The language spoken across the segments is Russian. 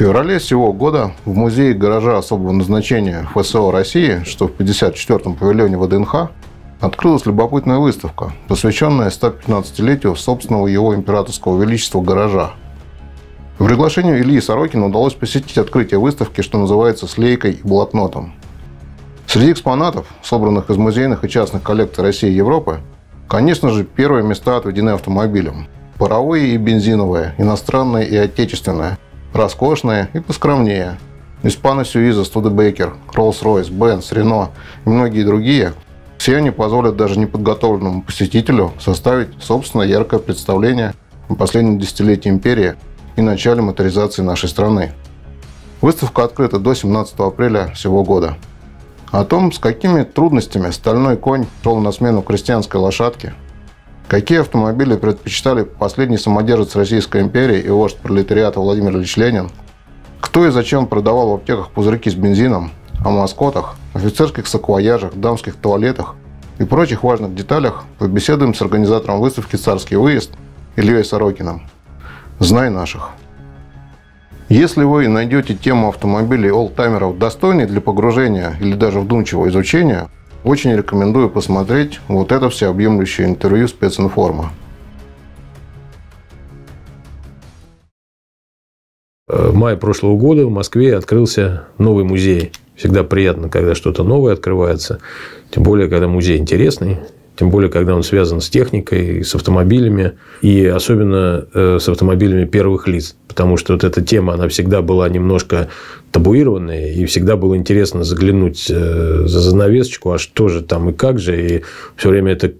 феврале сего года в музее гаража особого назначения ФСО России, что в 54-м павильоне ВДНХ, открылась любопытная выставка, посвященная 115-летию собственного его императорского величества гаража. В приглашении Ильи Сорокина удалось посетить открытие выставки, что называется слейкой и блокнотом». Среди экспонатов, собранных из музейных и частных коллекций России и Европы, конечно же, первые места отведены автомобилям. Паровые и бензиновые, иностранные и отечественные – роскошные и поскромнее. Испана Сюиза, Студебекер, Роллс-Ройс, Бенц, Рено и многие другие все они позволят даже неподготовленному посетителю составить собственное яркое представление о последнем десятилетии империи и начале моторизации нашей страны. Выставка открыта до 17 апреля всего года. О том, с какими трудностями стальной конь шел на смену крестьянской лошадке – Какие автомобили предпочитали последний самодержец Российской империи и вождь пролетариата Владимир Ильич Ленин? Кто и зачем продавал в аптеках пузырьки с бензином, о маскотах, офицерских саквояжах, дамских туалетах и прочих важных деталях побеседуем с организатором выставки «Царский выезд» Ильей Сорокином. Знай наших. Если вы найдете тему автомобилей олдтаймеров достойной для погружения или даже вдумчивого изучения – очень рекомендую посмотреть вот это всеобъемлющее интервью специнформа. В э, мае прошлого года в Москве открылся новый музей. Всегда приятно, когда что-то новое открывается. Тем более, когда музей интересный, тем более, когда он связан с техникой, с автомобилями, и особенно э, с автомобилями первых лиц, потому что вот эта тема, она всегда была немножко табуированная, и всегда было интересно заглянуть э, за занавесочку, а что же там и как же, и все время это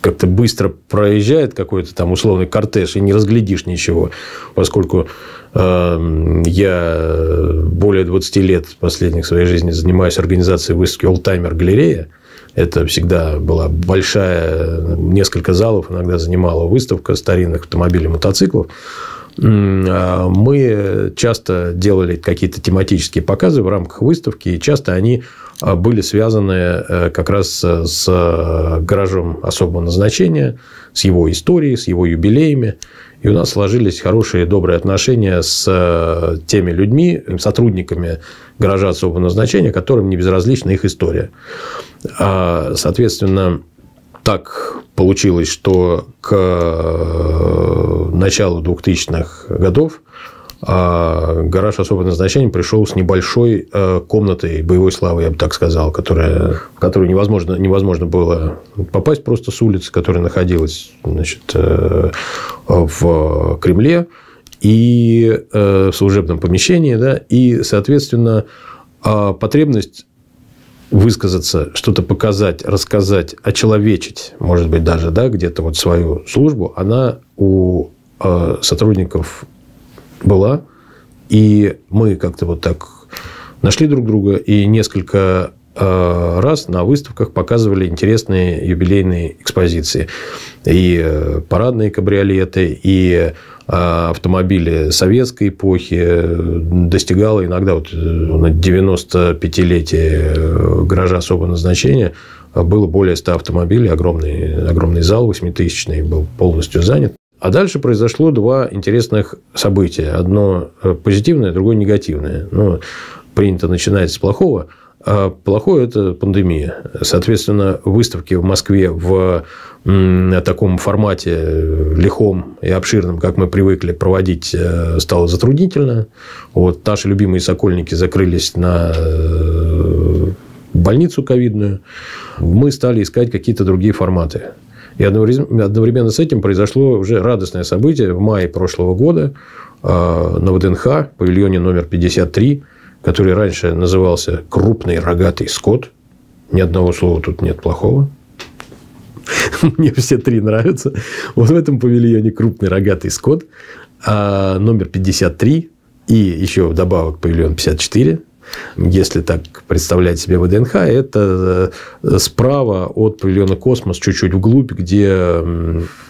как-то быстро проезжает какой-то там условный кортеж, и не разглядишь ничего, поскольку э, я более 20 лет последних своей жизни занимаюсь организацией выставки «Олтаймер» галерея, это всегда была большая, несколько залов иногда занимала выставка старинных автомобилей, мотоциклов. А мы часто делали какие-то тематические показы в рамках выставки, и часто они а, были связаны э, как раз э, с э, гаражом особого назначения, с его историей, с его юбилеями. И у нас сложились хорошие, добрые отношения с э, теми людьми, сотрудниками гаража особого назначения, которым не безразлична их история. А, соответственно, так получилось, что к э, началу 2000-х годов а гараж особого назначения пришел с небольшой э, комнатой боевой славы, я бы так сказал, которая, в которую невозможно, невозможно было попасть просто с улицы, которая находилась значит, э, в Кремле и э, в служебном помещении, да, и, соответственно, а, потребность высказаться, что-то показать, рассказать, очеловечить, может быть, даже да, где-то вот свою службу, она у сотрудников была. И мы как-то вот так нашли друг друга и несколько э, раз на выставках показывали интересные юбилейные экспозиции. И э, парадные кабриолеты, и э, автомобили советской эпохи достигало иногда вот на 95-летие гаража особого назначения было более 100 автомобилей, огромный, огромный зал 8-тысячный был полностью занят. А дальше произошло два интересных события. Одно э, позитивное, другое негативное. Но ну, принято начинать с плохого. А плохое – это пандемия. Соответственно, выставки в Москве в таком формате э, лихом и обширном, как мы привыкли проводить, э, стало затруднительно. Вот наши любимые сокольники закрылись на больницу ковидную. Мы стали искать какие-то другие форматы. И одновременно с этим произошло уже радостное событие в мае прошлого года а, на ВДНХ, павильоне номер 53, который раньше назывался «Крупный рогатый скот». Ни одного слова тут нет плохого. Мне все три нравятся. Вот в этом павильоне «Крупный рогатый скот» а, номер 53 и еще вдобавок павильон 54 если так представлять себе ВДНХ, это э, справа от павильона «Космос», чуть-чуть вглубь, где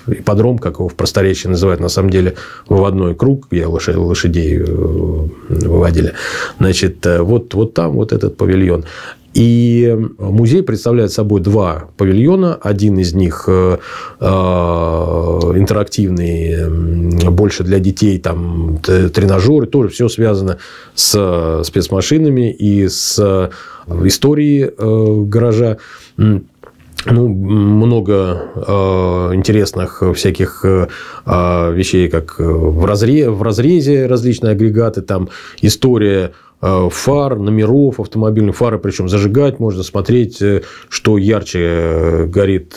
ипподром, как его в просторечии называют, на самом деле, выводной круг, где лошадей э, выводили. Значит, э, вот, вот там вот этот павильон. И музей представляет собой два павильона. Один из них э, э, интерактивный, больше для детей, там тренажеры, тоже все связано с э, спецмашинами и с историей гаража. Ну, много э, интересных всяких э, вещей, как в, разре, в разрезе различные агрегаты, там история Э, фар, номеров автомобильных, фары причем зажигать можно, смотреть, э, что ярче э, горит,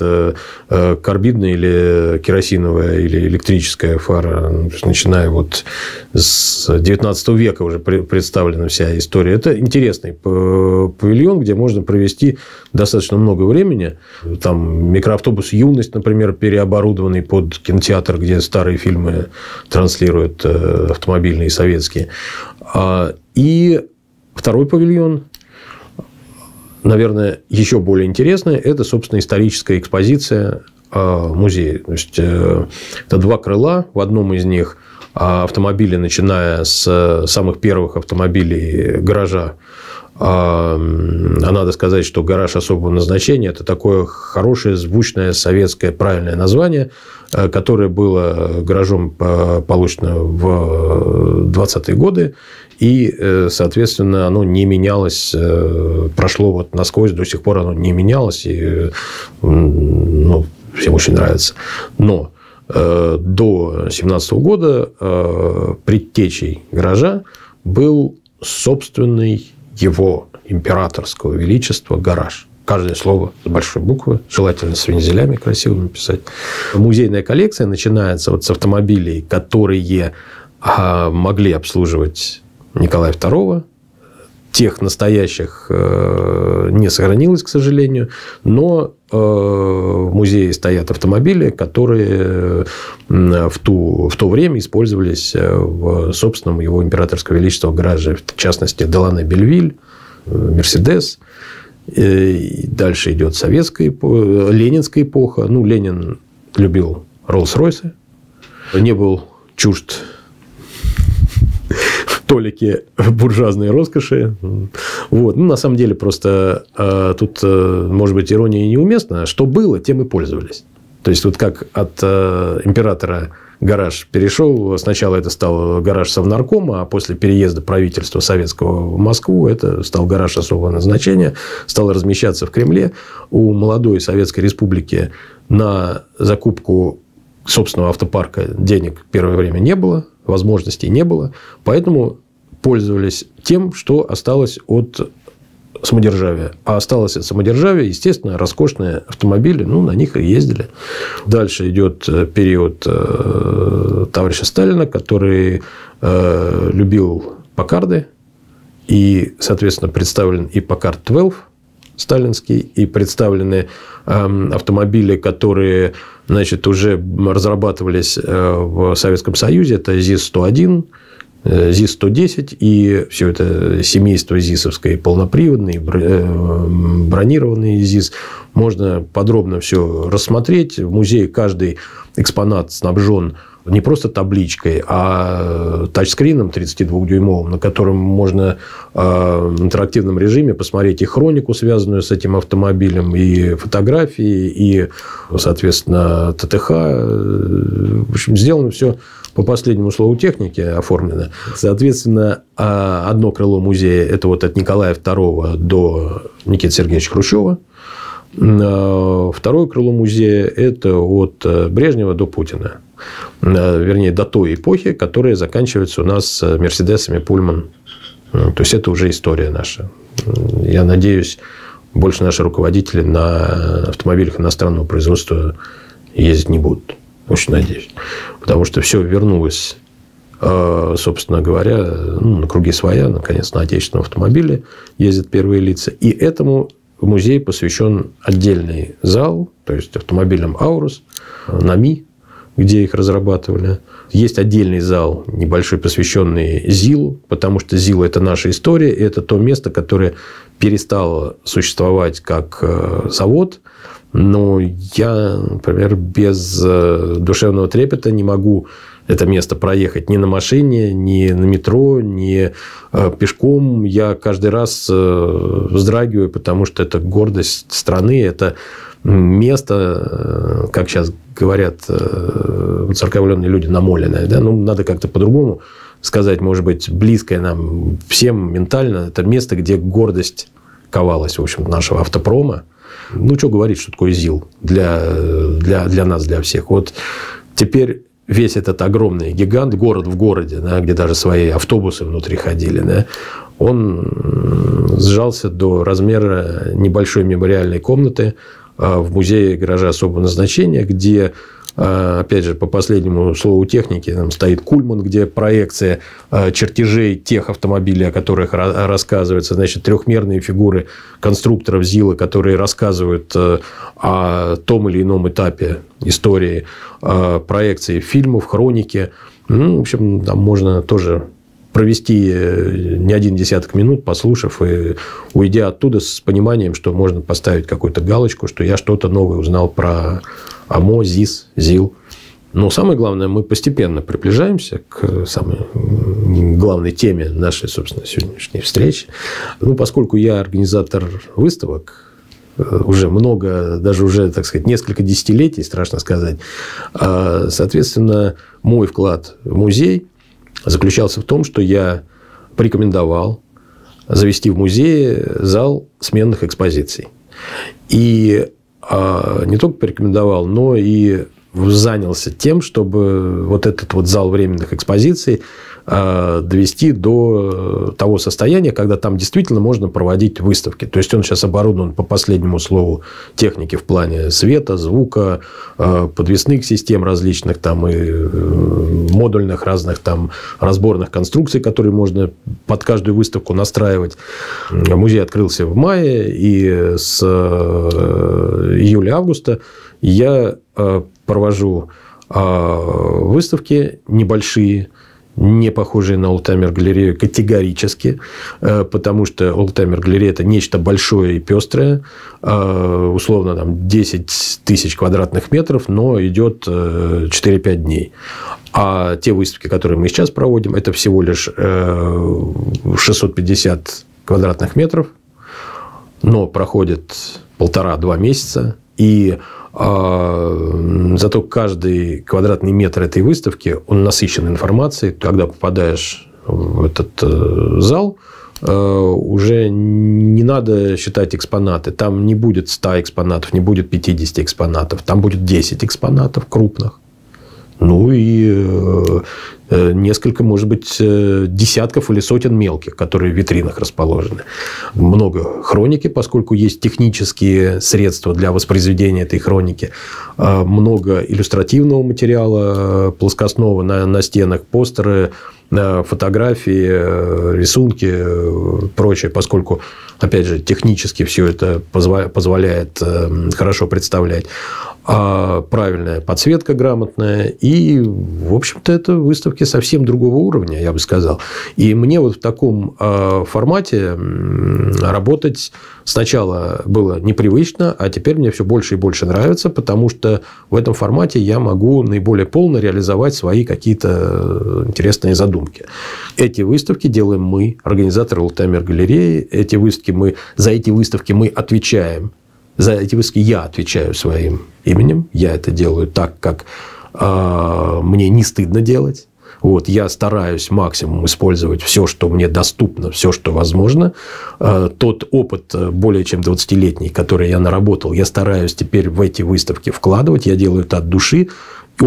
карбидная или керосиновая, или электрическая фара, ну, начиная вот с 19 века уже представлена вся история. Это интересный павильон, где можно провести достаточно много времени. Там микроавтобус «Юность», например, переоборудованный под кинотеатр, где старые фильмы транслируют автомобильные советские. А и второй павильон, наверное, еще более интересный, это, собственно, историческая экспозиция э, музея. То есть, э, это два крыла, в одном из них э, автомобили, начиная с самых первых автомобилей гаража а надо сказать, что гараж особого назначения – это такое хорошее, звучное, советское, правильное название, э, которое было гаражом э, получено в 20-е э, годы. И, соответственно, оно не менялось, прошло вот насквозь, до сих пор оно не менялось. И ну, всем очень нравится. Но до 2017 года предтечей гаража был собственный его императорского величества гараж. Каждое слово с большой буквы, желательно с вензелями красивыми писать. Музейная коллекция начинается вот с автомобилей, которые а, могли обслуживать Николая II, тех настоящих э, не сохранилось, к сожалению, но э, в музее стоят автомобили, которые э, в, ту, в то время использовались в собственном его императорского величества гараже, в частности, Делана Бельвиль, Мерседес. дальше идет советская эпоха, ленинская эпоха. Ну, Ленин любил Роллс-Ройсы, не был чужд столики буржуазной роскоши. Вот. Ну, на самом деле, просто э, тут, э, может быть, ирония неуместна. Что было, тем и пользовались. То есть, вот как от э, императора гараж перешел. Сначала это стал гараж Совнаркома, а после переезда правительства советского в Москву это стал гараж особого назначения, стал размещаться в Кремле. У молодой Советской Республики на закупку собственного автопарка денег первое время не было, возможностей не было. Поэтому пользовались тем, что осталось от самодержавия. А осталось от самодержавия, естественно, роскошные автомобили, ну, на них и ездили. Дальше идет э, период э, товарища Сталина, который э, любил Покарды, и, соответственно, представлен и Покард 12, сталинский, и представлены эм, автомобили, которые значит, уже разрабатывались в Советском Союзе. Это ЗИС-101, Э, ЗИС-110 и все это семейство ЗИСовское, полноприводные, э, бронированные ЗИС. Можно подробно все рассмотреть. В музее каждый экспонат снабжен не просто табличкой, а тачскрином 32-дюймовым, на котором можно э, в интерактивном режиме посмотреть и хронику, связанную с этим автомобилем, и фотографии, и, соответственно, ТТХ. В общем, сделано все по последнему слову техники оформлено. Соответственно, а, одно крыло музея – это вот от Николая II до Никиты Сергеевича Хрущева. А, второе крыло музея – это от э, Брежнева до Путина. А, вернее, до той эпохи, которая заканчивается у нас с э, Мерседесами, Пульман. Э, то есть, это уже история наша. Я надеюсь, больше наши руководители на автомобилях иностранного производства ездить не будут. Очень надеюсь. Потому что все вернулось, э, собственно говоря, ну, на круги своя, наконец, на отечественном автомобиле ездят первые лица. И этому в музее посвящен отдельный зал, то есть автомобилям Аурус, э, НАМИ, где их разрабатывали. Есть отдельный зал небольшой, посвященный ЗИЛу, потому что ЗИЛ – это наша история, и это то место, которое перестало существовать как э, завод, но я, например, без э, душевного трепета не могу это место проехать ни на машине, ни на метро, ни э, пешком. Я каждый раз э, вздрагиваю, потому что это гордость страны, это место, как сейчас говорят церковленные люди, намоленное. Да? Ну, надо как-то по-другому сказать, может быть, близкое нам всем ментально. Это место, где гордость ковалась, в общем, нашего автопрома. Ну, что говорить, что такое ЗИЛ для, для, для нас, для всех. Вот теперь весь этот огромный гигант, город в городе, да, где даже свои автобусы внутри ходили, да, он сжался до размера небольшой мемориальной комнаты а, в музее гаража особого назначения, где а, опять же, по последнему слову техники, там стоит Кульман, где проекция а, чертежей тех автомобилей, о которых рассказывается, значит, трехмерные фигуры конструкторов ЗИЛа, которые рассказывают а, о том или ином этапе истории проекции фильмов, хроники. Ну, в общем, там можно тоже провести э, не один десяток минут, послушав и уйдя оттуда с пониманием, что можно поставить какую-то галочку, что я что-то новое узнал про АМО, ЗИС, ЗИЛ. Но самое главное, мы постепенно приближаемся к самой главной теме нашей, собственно, сегодняшней встречи. Ну, поскольку я организатор выставок, э, уже много, даже уже, так сказать, несколько десятилетий, страшно сказать. А, соответственно, мой вклад в музей заключался в том, что я порекомендовал завести в музее зал сменных экспозиций. И а, не только порекомендовал, но и занялся тем, чтобы вот этот вот зал временных экспозиций Э, довести до э, того состояния, когда там действительно можно проводить выставки. То есть он сейчас оборудован по последнему слову техники в плане света, звука, э, подвесных систем различных там и модульных разных там разборных конструкций, которые можно под каждую выставку настраивать. Музей открылся в мае, и с июля-августа я провожу выставки небольшие – не похожие на Олдтаймер-галерею категорически, э, потому что Олдтаймер-галерея – это нечто большое и пестрое, э, условно там 10 тысяч квадратных метров, но идет 4-5 э, дней. А те выставки, которые мы сейчас проводим, это всего лишь 650 квадратных метров, но проходит полтора-два месяца, и а, зато каждый квадратный метр этой выставки, он насыщен информацией. Когда попадаешь в этот э, зал, э, уже не надо считать экспонаты. Там не будет 100 экспонатов, не будет 50 экспонатов. Там будет 10 экспонатов крупных. Ну и э, э, несколько, может быть, э, десятков или сотен мелких, которые в витринах расположены. Много хроники, поскольку есть технические средства для воспроизведения этой хроники. Много иллюстративного материала плоскостного на, на стенах, постеры, фотографии, рисунки, прочее, поскольку, опять же, технически все это позволяет хорошо представлять. А, правильная подсветка грамотная. И, в общем-то, это выставки совсем другого уровня, я бы сказал. И мне вот в таком а, формате работать сначала было непривычно, а теперь мне все больше и больше нравится, потому что в этом формате я могу наиболее полно реализовать свои какие-то э, интересные задумки. Эти выставки делаем мы, организаторы Алтаймер галереи. Эти выставки мы, за эти выставки мы отвечаем за эти выски я отвечаю своим именем. Я это делаю так, как э, мне не стыдно делать. Вот, я стараюсь максимум использовать все, что мне доступно, все, что возможно. А, тот опыт э, более чем 20-летний, который я наработал, я стараюсь теперь в эти выставки вкладывать. Я делаю это от души,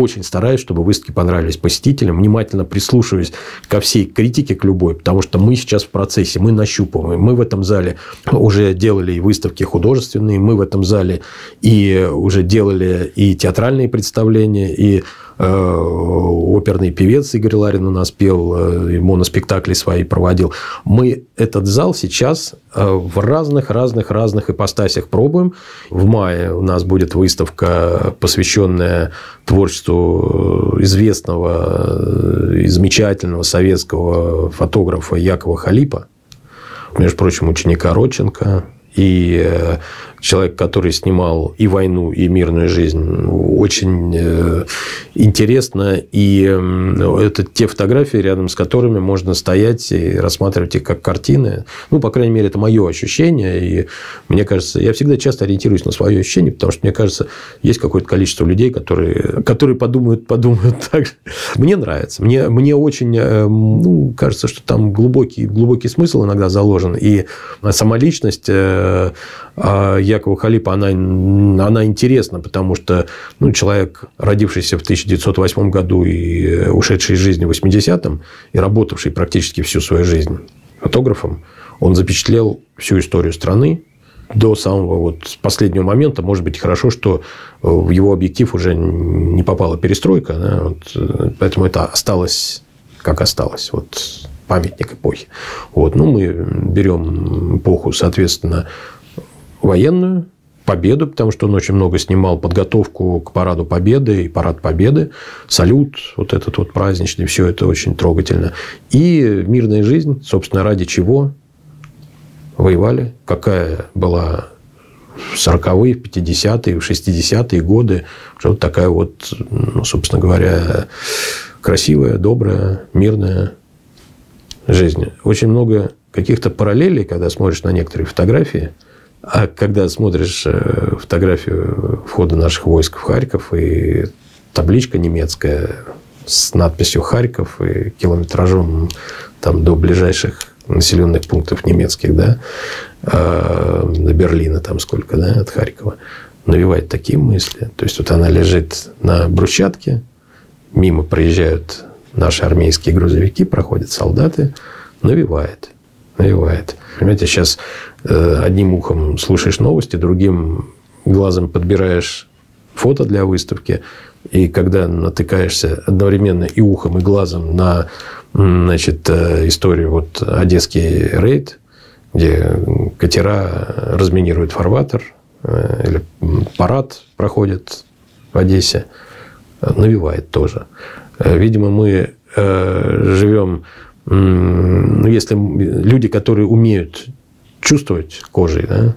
очень стараюсь, чтобы выставки понравились посетителям, внимательно прислушиваюсь ко всей критике, к любой, потому что мы сейчас в процессе, мы нащупываем. Мы в этом зале уже делали и выставки художественные, мы в этом зале и уже делали и театральные представления, и Э, оперный певец Игорь Ларин у нас пел, э, моноспектакли свои проводил. Мы этот зал сейчас э, в разных-разных-разных ипостасях пробуем. В мае у нас будет выставка, посвященная творчеству известного и замечательного советского фотографа Якова Халипа, между прочим, ученика Родченко, и человек, который снимал и войну, и мирную жизнь. Очень э, интересно. И это те фотографии, рядом с которыми можно стоять и рассматривать их как картины. Ну, по крайней мере, это мое ощущение. И мне кажется, я всегда часто ориентируюсь на свое ощущение, потому что, мне кажется, есть какое-то количество людей, которые, которые подумают, подумают так же. Мне нравится. Мне, мне очень э, ну, кажется, что там глубокий, глубокий смысл иногда заложен. И сама личность э, а Якова Халипа, она, она интересна, потому что ну, человек, родившийся в 1908 году и э, ушедший из жизни в 80-м, и работавший практически всю свою жизнь фотографом, он запечатлел всю историю страны, до самого вот последнего момента, может быть, хорошо, что э, в его объектив уже не попала перестройка, да, вот, э, поэтому это осталось, как осталось, вот памятник эпохи. Вот, ну, мы берем эпоху, соответственно, военную, победу, потому что он очень много снимал подготовку к параду Победы и парад Победы, салют, вот этот вот праздничный, все это очень трогательно. И мирная жизнь, собственно, ради чего воевали, какая была в 40-е, в 50-е, в 60-е годы, что такая вот, ну, собственно говоря, красивая, добрая, мирная жизнь. Очень много каких-то параллелей, когда смотришь на некоторые фотографии – а когда смотришь э, фотографию входа наших войск в Харьков и табличка немецкая с надписью «Харьков» и километражом там, до ближайших населенных пунктов немецких, да, а, до Берлина там сколько, да, от Харькова, навевает такие мысли. То есть, вот она лежит на брусчатке, мимо проезжают наши армейские грузовики, проходят солдаты, навевает навевает. Понимаете, сейчас э, одним ухом слушаешь новости, другим глазом подбираешь фото для выставки, и когда натыкаешься одновременно и ухом, и глазом на значит, э, историю, вот одесский рейд, где катера разминируют фарватер, э, или парад проходит в Одессе, навевает тоже. Видимо, мы живем ну если люди, которые умеют чувствовать кожей, да,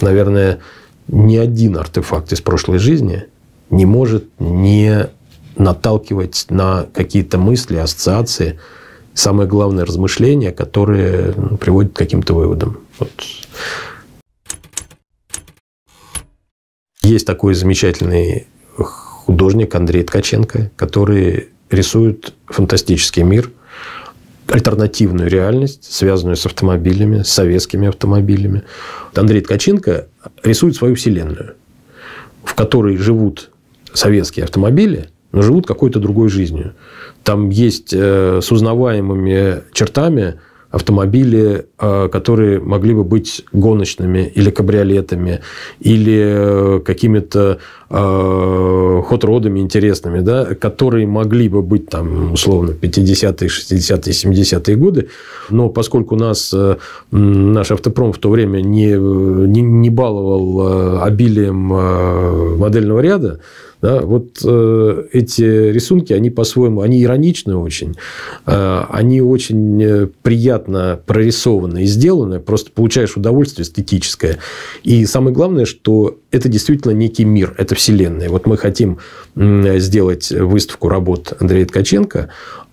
наверное, ни один артефакт из прошлой жизни не может не наталкивать на какие-то мысли, ассоциации, самое главное размышления, которые ну, приводят к каким-то выводам. Вот. Есть такой замечательный художник Андрей Ткаченко, который рисует фантастический мир – альтернативную реальность, связанную с автомобилями, с советскими автомобилями. Андрей Ткаченко рисует свою вселенную, в которой живут советские автомобили, но живут какой-то другой жизнью. Там есть э, с узнаваемыми чертами автомобили, э, которые могли бы быть гоночными или кабриолетами, или э, какими-то э, хот-родами интересными, да, которые могли бы быть там, условно, 50-е, 60-е, 70-е годы. Но поскольку у нас, наш автопром в то время не, не, не баловал обилием модельного ряда, да? Вот э, эти рисунки, они по-своему, они ироничны очень, э, они очень э, приятно прорисованы и сделаны, просто получаешь удовольствие эстетическое. И самое главное, что это действительно некий мир, это вселенная. Вот мы хотим сделать выставку работ Андрея Ткаченко,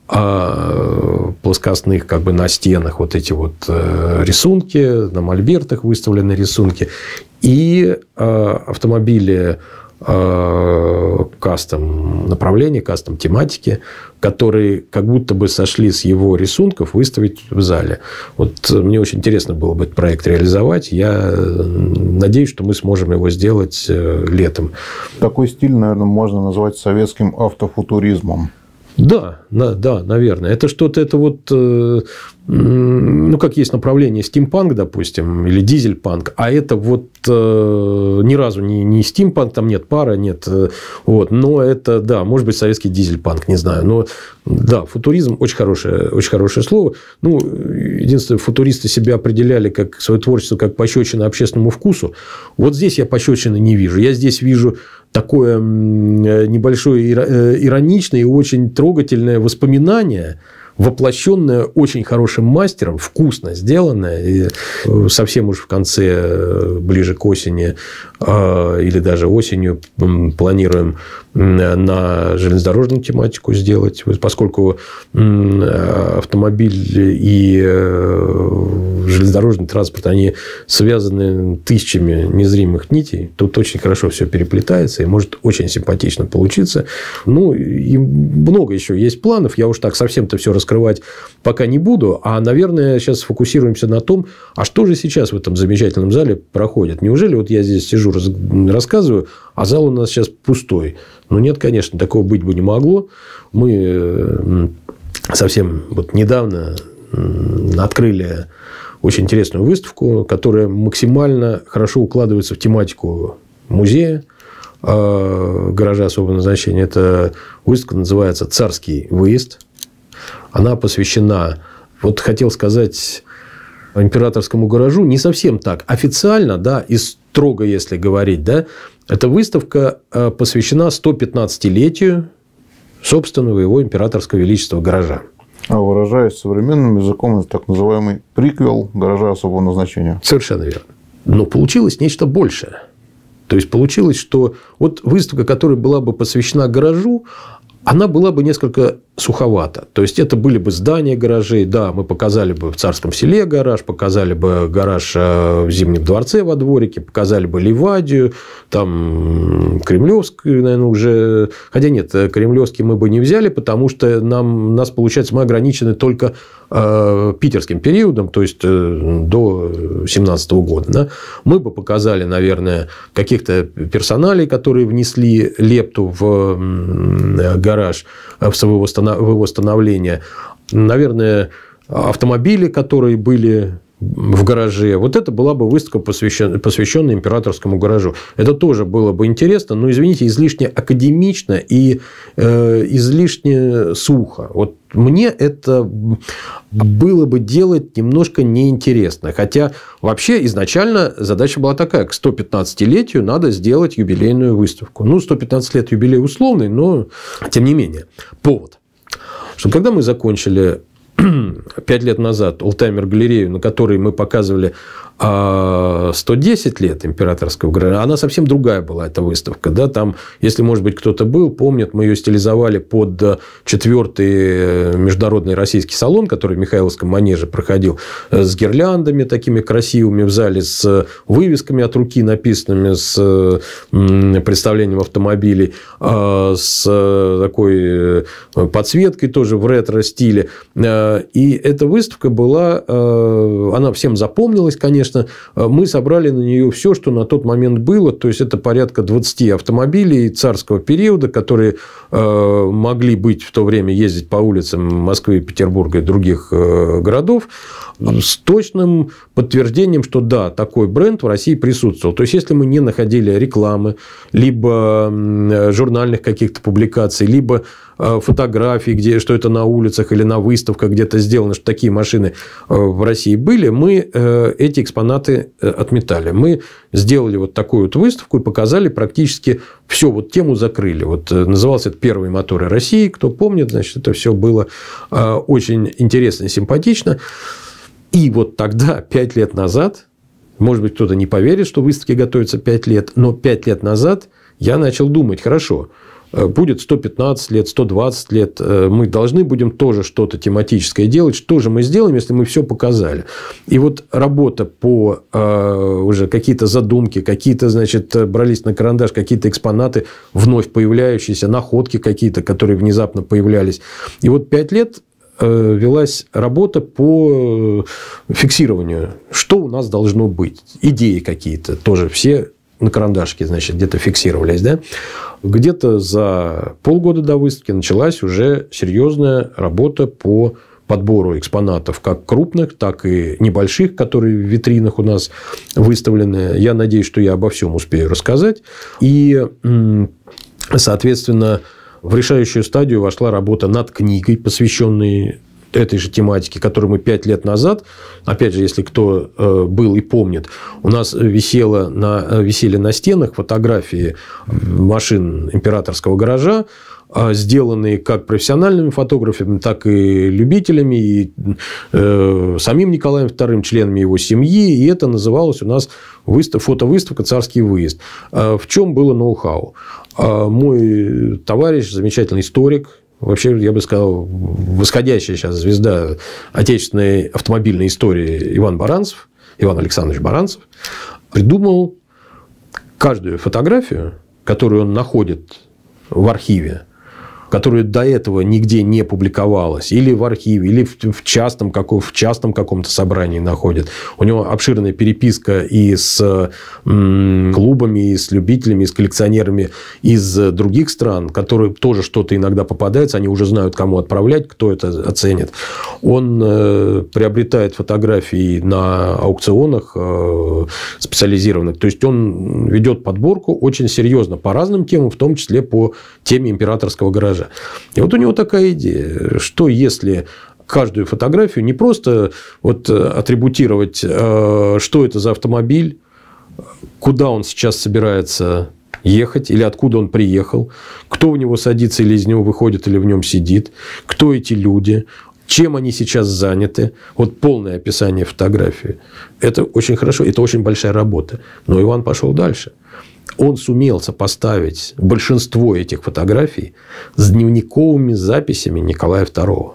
а э, плоскостных как бы на стенах вот эти вот э, рисунки, на мольбертах выставлены рисунки, и автомобили Э, кастом направления, кастом тематики, которые как будто бы сошли с его рисунков выставить в зале. Вот мне очень интересно было бы этот проект реализовать. Я надеюсь, что мы сможем его сделать э, летом. Такой стиль, наверное, можно назвать советским автофутуризмом. Да, да, да, наверное. Это что-то, это вот, э, ну, как есть направление стимпанк, допустим, или дизельпанк, а это вот э, ни разу не, не стимпанк, там нет пара, нет, э, вот, но это, да, может быть, советский дизельпанк, не знаю, но, да, футуризм – очень хорошее, очень хорошее слово. Ну, единственное, футуристы себя определяли как свое творчество, как пощечина общественному вкусу. Вот здесь я пощечины не вижу. Я здесь вижу такое э, небольшое э, ироничное и очень трогательное воспоминание, воплощенное очень хорошим мастером, вкусно сделанное, и э, совсем уж в конце, ближе к осени а, или даже осенью планируем на железнодорожную тематику сделать, поскольку э, автомобиль и э, железнодорожный транспорт, они связаны тысячами незримых нитей. Тут очень хорошо все переплетается и может очень симпатично получиться. Ну, и много еще есть планов. Я уж так совсем-то все раскрывать пока не буду. А, наверное, сейчас сфокусируемся на том, а что же сейчас в этом замечательном зале проходит. Неужели вот я здесь сижу, рассказываю, а зал у нас сейчас пустой. Но ну, нет, конечно, такого быть бы не могло. Мы совсем вот недавно открыли очень интересную выставку, которая максимально хорошо укладывается в тематику музея а, гаража особого назначения. Это выставка называется «Царский выезд». Она посвящена, вот хотел сказать, императорскому гаражу, не совсем так. Официально, да, и строго, если говорить, да, эта выставка э, посвящена 115-летию собственного его императорского величества гаража. А выражаясь современным языком, это так называемый приквел гаража особого назначения. Совершенно верно. Но получилось нечто большее. То есть получилось, что вот выставка, которая была бы посвящена гаражу, она была бы несколько суховато. То есть, это были бы здания гаражей, да, мы показали бы в Царском селе гараж, показали бы гараж э, в Зимнем дворце во дворике, показали бы Ливадию, там Кремлевский, наверное, уже... Хотя нет, э, Кремлевский мы бы не взяли, потому что нам, нас, получается, мы ограничены только э, питерским периодом, то есть, э, до 17 -го года. Да? Мы бы показали, наверное, каких-то персоналей, которые внесли лепту в э, гараж, в своего восстановление в его становление. Наверное, автомобили, которые были в гараже. Вот это была бы выставка, посвященная, посвященная императорскому гаражу. Это тоже было бы интересно, но, извините, излишне академично и э, излишне сухо. Вот мне это было бы делать немножко неинтересно. Хотя вообще изначально задача была такая. К 115-летию надо сделать юбилейную выставку. Ну, 115 лет юбилей условный, но тем не менее. Повод что когда мы закончили пять лет назад Олтаймер галерею, на которой мы показывали а 110 лет императорского Грана, она совсем другая была, эта выставка. Да? Там, если, может быть, кто-то был, помнит, мы ее стилизовали под э, четвертый э, международный российский салон, который в Михайловском манеже проходил, э, с гирляндами такими красивыми в зале, с вывесками от руки написанными, с представлением автомобилей, а, с такой подсветкой тоже в ретро-стиле. И эта выставка была, она всем запомнилась, конечно, конечно, э, мы собрали на нее все, что на тот момент было. То есть, это порядка 20 автомобилей царского периода, которые э, могли быть в то время ездить по улицам Москвы, Петербурга и других э, городов с точным подтверждением, что да, такой бренд в России присутствовал. То есть, если мы не находили рекламы, либо журнальных каких-то публикаций, либо Э, фотографий, где, что это на улицах или на выставках где-то сделано, что такие машины э, в России были, мы э, эти экспонаты отметали. Мы сделали вот такую вот выставку и показали практически все, вот тему закрыли. Вот назывался это «Первые моторы России», кто помнит, значит, это все было очень интересно и симпатично. И вот тогда, пять лет назад, может быть, кто-то не поверит, что выставки готовятся пять лет, но пять лет назад я начал думать, хорошо, Э, будет 115 лет, 120 лет, э, мы должны будем тоже что-то тематическое делать. Что же мы сделаем, если мы все показали? И вот работа по э, уже какие-то задумки, какие-то, значит, брались на карандаш, какие-то экспонаты, вновь появляющиеся, находки какие-то, которые внезапно появлялись. И вот 5 лет велась работа по фиксированию, что у нас должно быть, идеи какие-то тоже все на карандашке, значит, где-то фиксировались, да, где-то за полгода до выставки началась уже серьезная работа по подбору экспонатов, как крупных, так и небольших, которые в витринах у нас выставлены. Я надеюсь, что я обо всем успею рассказать. И, соответственно, в решающую стадию вошла работа над книгой, посвященной этой же тематики, которую мы пять лет назад, опять же, если кто э, был и помнит, у нас висело на, э, висели на стенах фотографии машин императорского гаража, а, сделанные как профессиональными фотографами, так и любителями, и э, самим Николаем II, членами его семьи. И это называлось у нас выстав, фотовыставка «Царский выезд». А, в чем было ноу-хау? А, мой товарищ, замечательный историк вообще, я бы сказал, восходящая сейчас звезда отечественной автомобильной истории Иван Баранцев, Иван Александрович Баранцев, придумал каждую фотографию, которую он находит в архиве, которое до этого нигде не публиковалась или в архиве, или в частном, каком, в частном каком-то собрании находит У него обширная переписка и с клубами, и с любителями, и с коллекционерами из других стран, которые тоже что-то иногда попадается, они уже знают, кому отправлять, кто это оценит. Он э, приобретает фотографии на аукционах э, специализированных. То есть, он ведет подборку очень серьезно по разным темам, в том числе по теме императорского гаража опыта. И вот у него такая идея, что если каждую фотографию не просто вот э, атрибутировать, э, что это за автомобиль, куда он сейчас собирается ехать или откуда он приехал, кто в него садится или из него выходит или в нем сидит, кто эти люди, чем они сейчас заняты. Вот полное описание фотографии. Это очень хорошо, это очень большая работа. Но Иван пошел дальше он сумел сопоставить большинство этих фотографий с дневниковыми записями Николая II.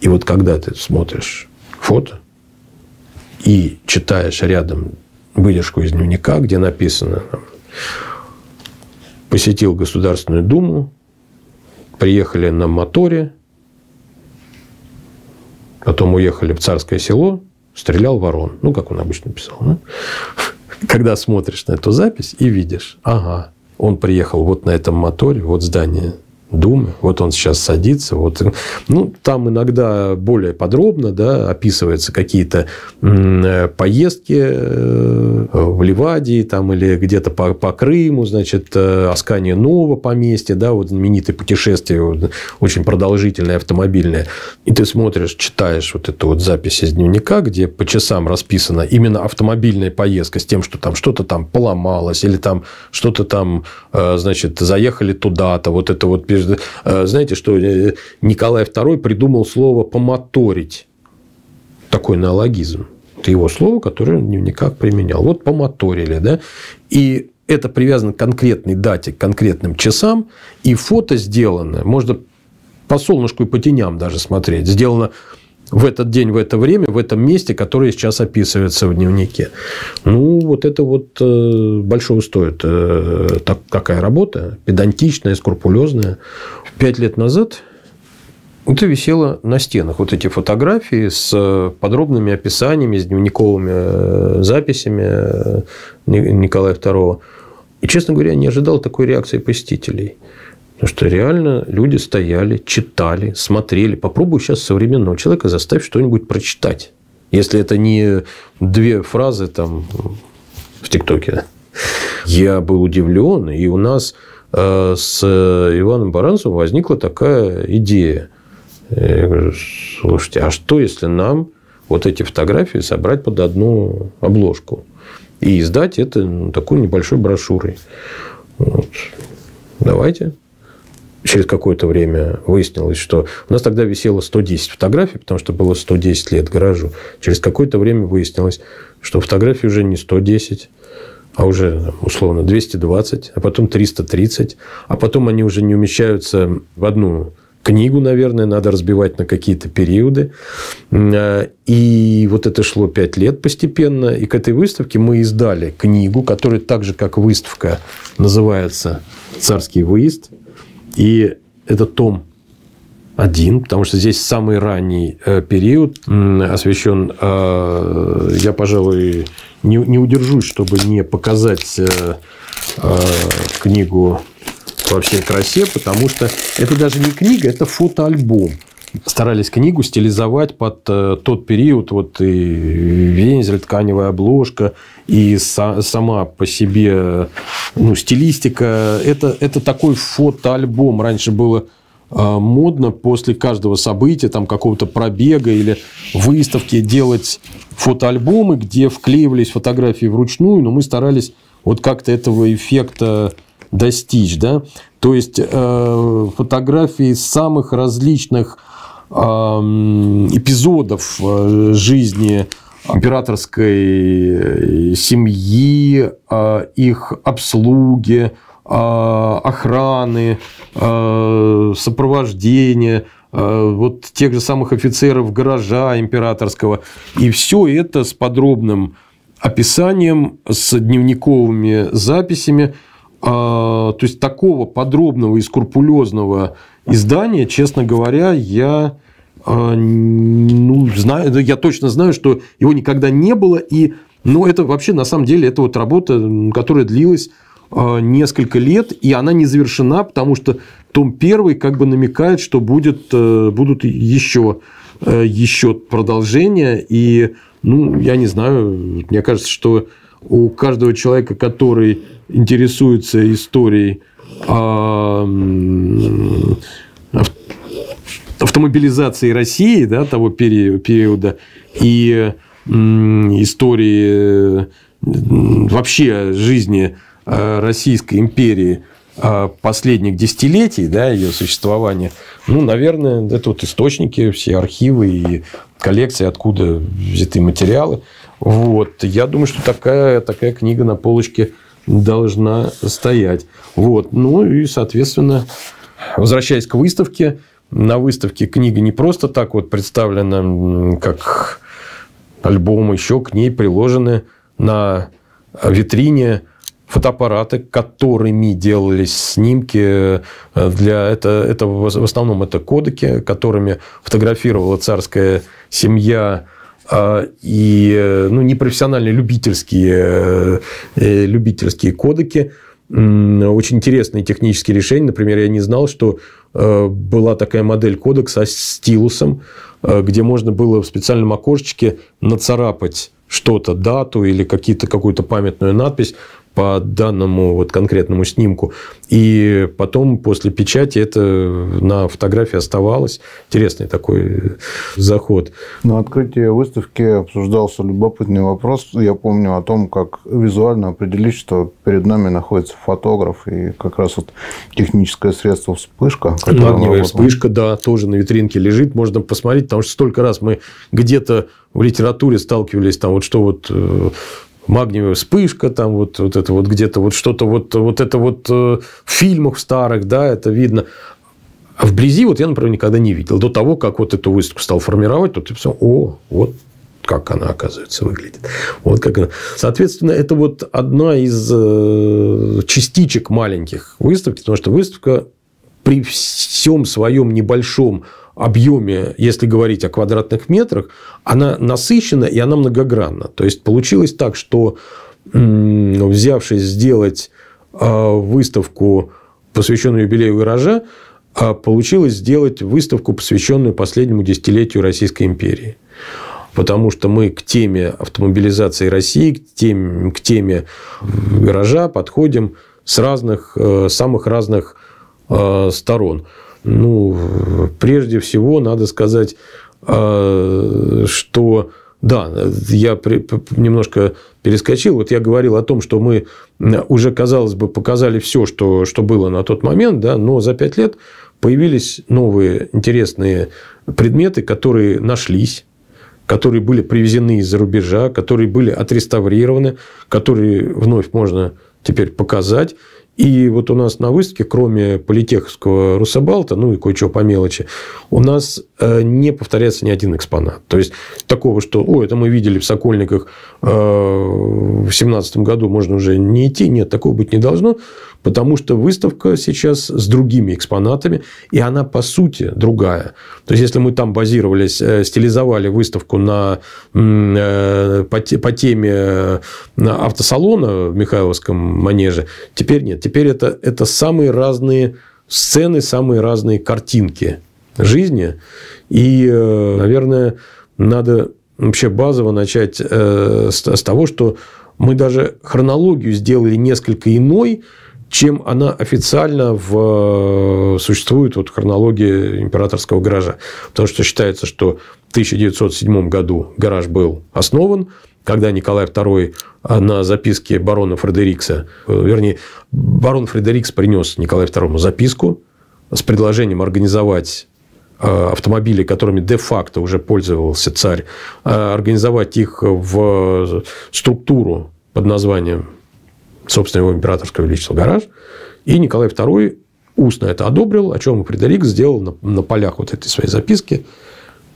И вот когда ты смотришь фото и читаешь рядом выдержку из дневника, где написано «Посетил Государственную Думу, приехали на моторе, потом уехали в Царское село, стрелял ворон». Ну, как он обычно писал. Да? когда смотришь на эту запись и видишь, ага, он приехал вот на этом моторе, вот здание Думы. Вот он сейчас садится. Вот. Ну, там иногда более подробно да, описываются какие-то э, поездки э, в Ливадии там, или где-то по, по Крыму, значит, э, Аскания Нова поместье, да, вот знаменитое путешествие, вот, очень продолжительное, автомобильное. И ты смотришь, читаешь вот эту вот запись из дневника, где по часам расписана именно автомобильная поездка с тем, что там что-то там поломалось, или там что-то там, значит, заехали туда-то, вот это вот убежден. Э, знаете, что э, Николай II придумал слово «помоторить». Такой аналогизм. Это его слово, которое он в дневниках применял. Вот помоторили, да? И это привязано к конкретной дате, к конкретным часам, и фото сделано, можно по солнышку и по теням даже смотреть, сделано в этот день, в это время, в этом месте, которое сейчас описывается в дневнике. Ну, вот это вот э, большого стоит э, так, такая работа, педантичная, скрупулезная. Пять лет назад это висело на стенах. Вот эти фотографии с э, подробными описаниями, с дневниковыми записями Николая II. И, честно говоря, не ожидал такой реакции посетителей. Потому что реально люди стояли, читали, смотрели. Попробуй сейчас современного человека заставь что-нибудь прочитать. Если это не две фразы там в ТикТоке. Я был удивлен, и у нас э, с Иваном Баранцевым возникла такая идея. Я говорю, слушайте, а что если нам вот эти фотографии собрать под одну обложку и издать это ну, такой небольшой брошюрой? Вот. Давайте через какое-то время выяснилось, что у нас тогда висело 110 фотографий, потому что было 110 лет гаражу. Через какое-то время выяснилось, что фотографии уже не 110, а уже условно 220, а потом 330, а потом они уже не умещаются в одну книгу, наверное, надо разбивать на какие-то периоды. И вот это шло пять лет постепенно. И к этой выставке мы издали книгу, которая так же, как выставка, называется «Царский выезд». И это том один, потому что здесь самый ранний э, период освещен. Э, я, пожалуй, не, удержусь, чтобы не показать э, книгу во всей красе, потому что это даже не книга, это фотоальбом старались книгу стилизовать под э, тот период, вот и вензель, тканевая обложка, и са, сама по себе ну, стилистика. Это, это такой фотоальбом. Раньше было э, модно после каждого события, там какого-то пробега или выставки делать фотоальбомы, где вклеивались фотографии вручную, но мы старались вот как-то этого эффекта достичь, да, то есть э, фотографии самых различных эпизодов э, жизни императорской э, семьи, э, их обслуги, охраны, сопровождения, вот тех же самых офицеров гаража императорского. И все это с подробным описанием, с дневниковыми записями. А, то есть такого подробного и скрупулезного издание, честно говоря, я а, ну, знаю, я точно знаю, что его никогда не было. И, ну, это вообще, на самом деле, это вот работа, которая длилась а, несколько лет, и она не завершена, потому что том первый как бы намекает, что будет, э, будут еще, э, еще продолжения. И, ну, я не знаю, мне кажется, что у каждого человека, который интересуется историей автомобилизации России да, того периода и истории вообще жизни а, Российской империи а, последних десятилетий да, ее существования, ну, наверное, это вот источники, все архивы и коллекции, откуда взяты материалы. Вот. Я думаю, что такая, такая книга на полочке должна стоять. Вот. Ну и, соответственно, возвращаясь к выставке, на выставке книга не просто так вот представлена, как альбом, еще к ней приложены на витрине фотоаппараты, которыми делались снимки э, для это, это в основном это кодеки, которыми фотографировала царская семья а, и э, ну, непрофессиональные любительские, э, э, любительские кодеки. Очень интересные технические решения. Например, я не знал, что была такая модель кодекса с стилусом, где можно было в специальном окошечке нацарапать что-то, дату или какие-то, какую-то памятную надпись по данному вот конкретному снимку. И потом после печати это на фотографии оставалось. Интересный такой заход. На открытии выставки обсуждался любопытный вопрос. Я помню о том, как визуально определить, что перед нами находится фотограф и как раз вот техническое средство вспышка. Ну, огневая вспышка, да, тоже на витринке лежит. Можно посмотреть, потому что столько раз мы где-то в литературе сталкивались, там вот что вот э, магниевая вспышка, там вот, вот это вот где-то вот что-то вот, вот это вот э, в фильмах старых, да, это видно. А вблизи вот я, например, никогда не видел. До того, как вот эту выставку стал формировать, тут я писал, о, вот как она, оказывается, выглядит. Вот как она. Соответственно, это вот одна из э, частичек маленьких выставки, потому что выставка при всем своем небольшом объеме, если говорить о квадратных метрах, она насыщена и она многогранна. То есть получилось так, что взявшись сделать а, выставку, посвященную юбилею гаража, а, получилось сделать выставку, посвященную последнему десятилетию Российской империи. Потому что мы к теме автомобилизации России, к теме, к теме гаража подходим с разных, э, самых разных э, сторон. Ну, прежде всего, надо сказать, а, что да, я немножко перескочил. Вот я говорил о том, что мы уже, казалось бы, показали все, что, что было на тот момент, да, но за пять лет появились новые интересные предметы, которые нашлись, которые были привезены из-за рубежа, которые были отреставрированы, которые вновь можно теперь показать. И вот у нас на выставке, кроме политеховского Русабалта, ну и кое-чего по мелочи, у нас Э, не повторяется ни один экспонат. То есть, такого, что, о, это мы видели в Сокольниках э, в 2017 году, можно уже не идти. Нет, такого быть не должно, потому что выставка сейчас с другими экспонатами, и она, по сути, другая. То есть, если мы там базировались, э, стилизовали выставку на, э, по, по теме на э, автосалона в Михайловском манеже, теперь нет. Теперь это, это самые разные сцены, самые разные картинки жизни. И, э, наверное, надо вообще базово начать э, с того, что мы даже хронологию сделали несколько иной, чем она официально в, э, существует вот, хронологии императорского гаража. Потому что считается, что в 1907 году гараж был основан, когда Николай II на записке барона Фредерикса, вернее, барон Фредерикс принес Николаю II записку с предложением организовать Э, автомобили, которыми де-факто уже пользовался царь, э, организовать их в структуру под названием, собственно, его императорского величества гараж. И Николай II устно это одобрил, о чем Фредерик сделал на, на полях вот этой своей записки,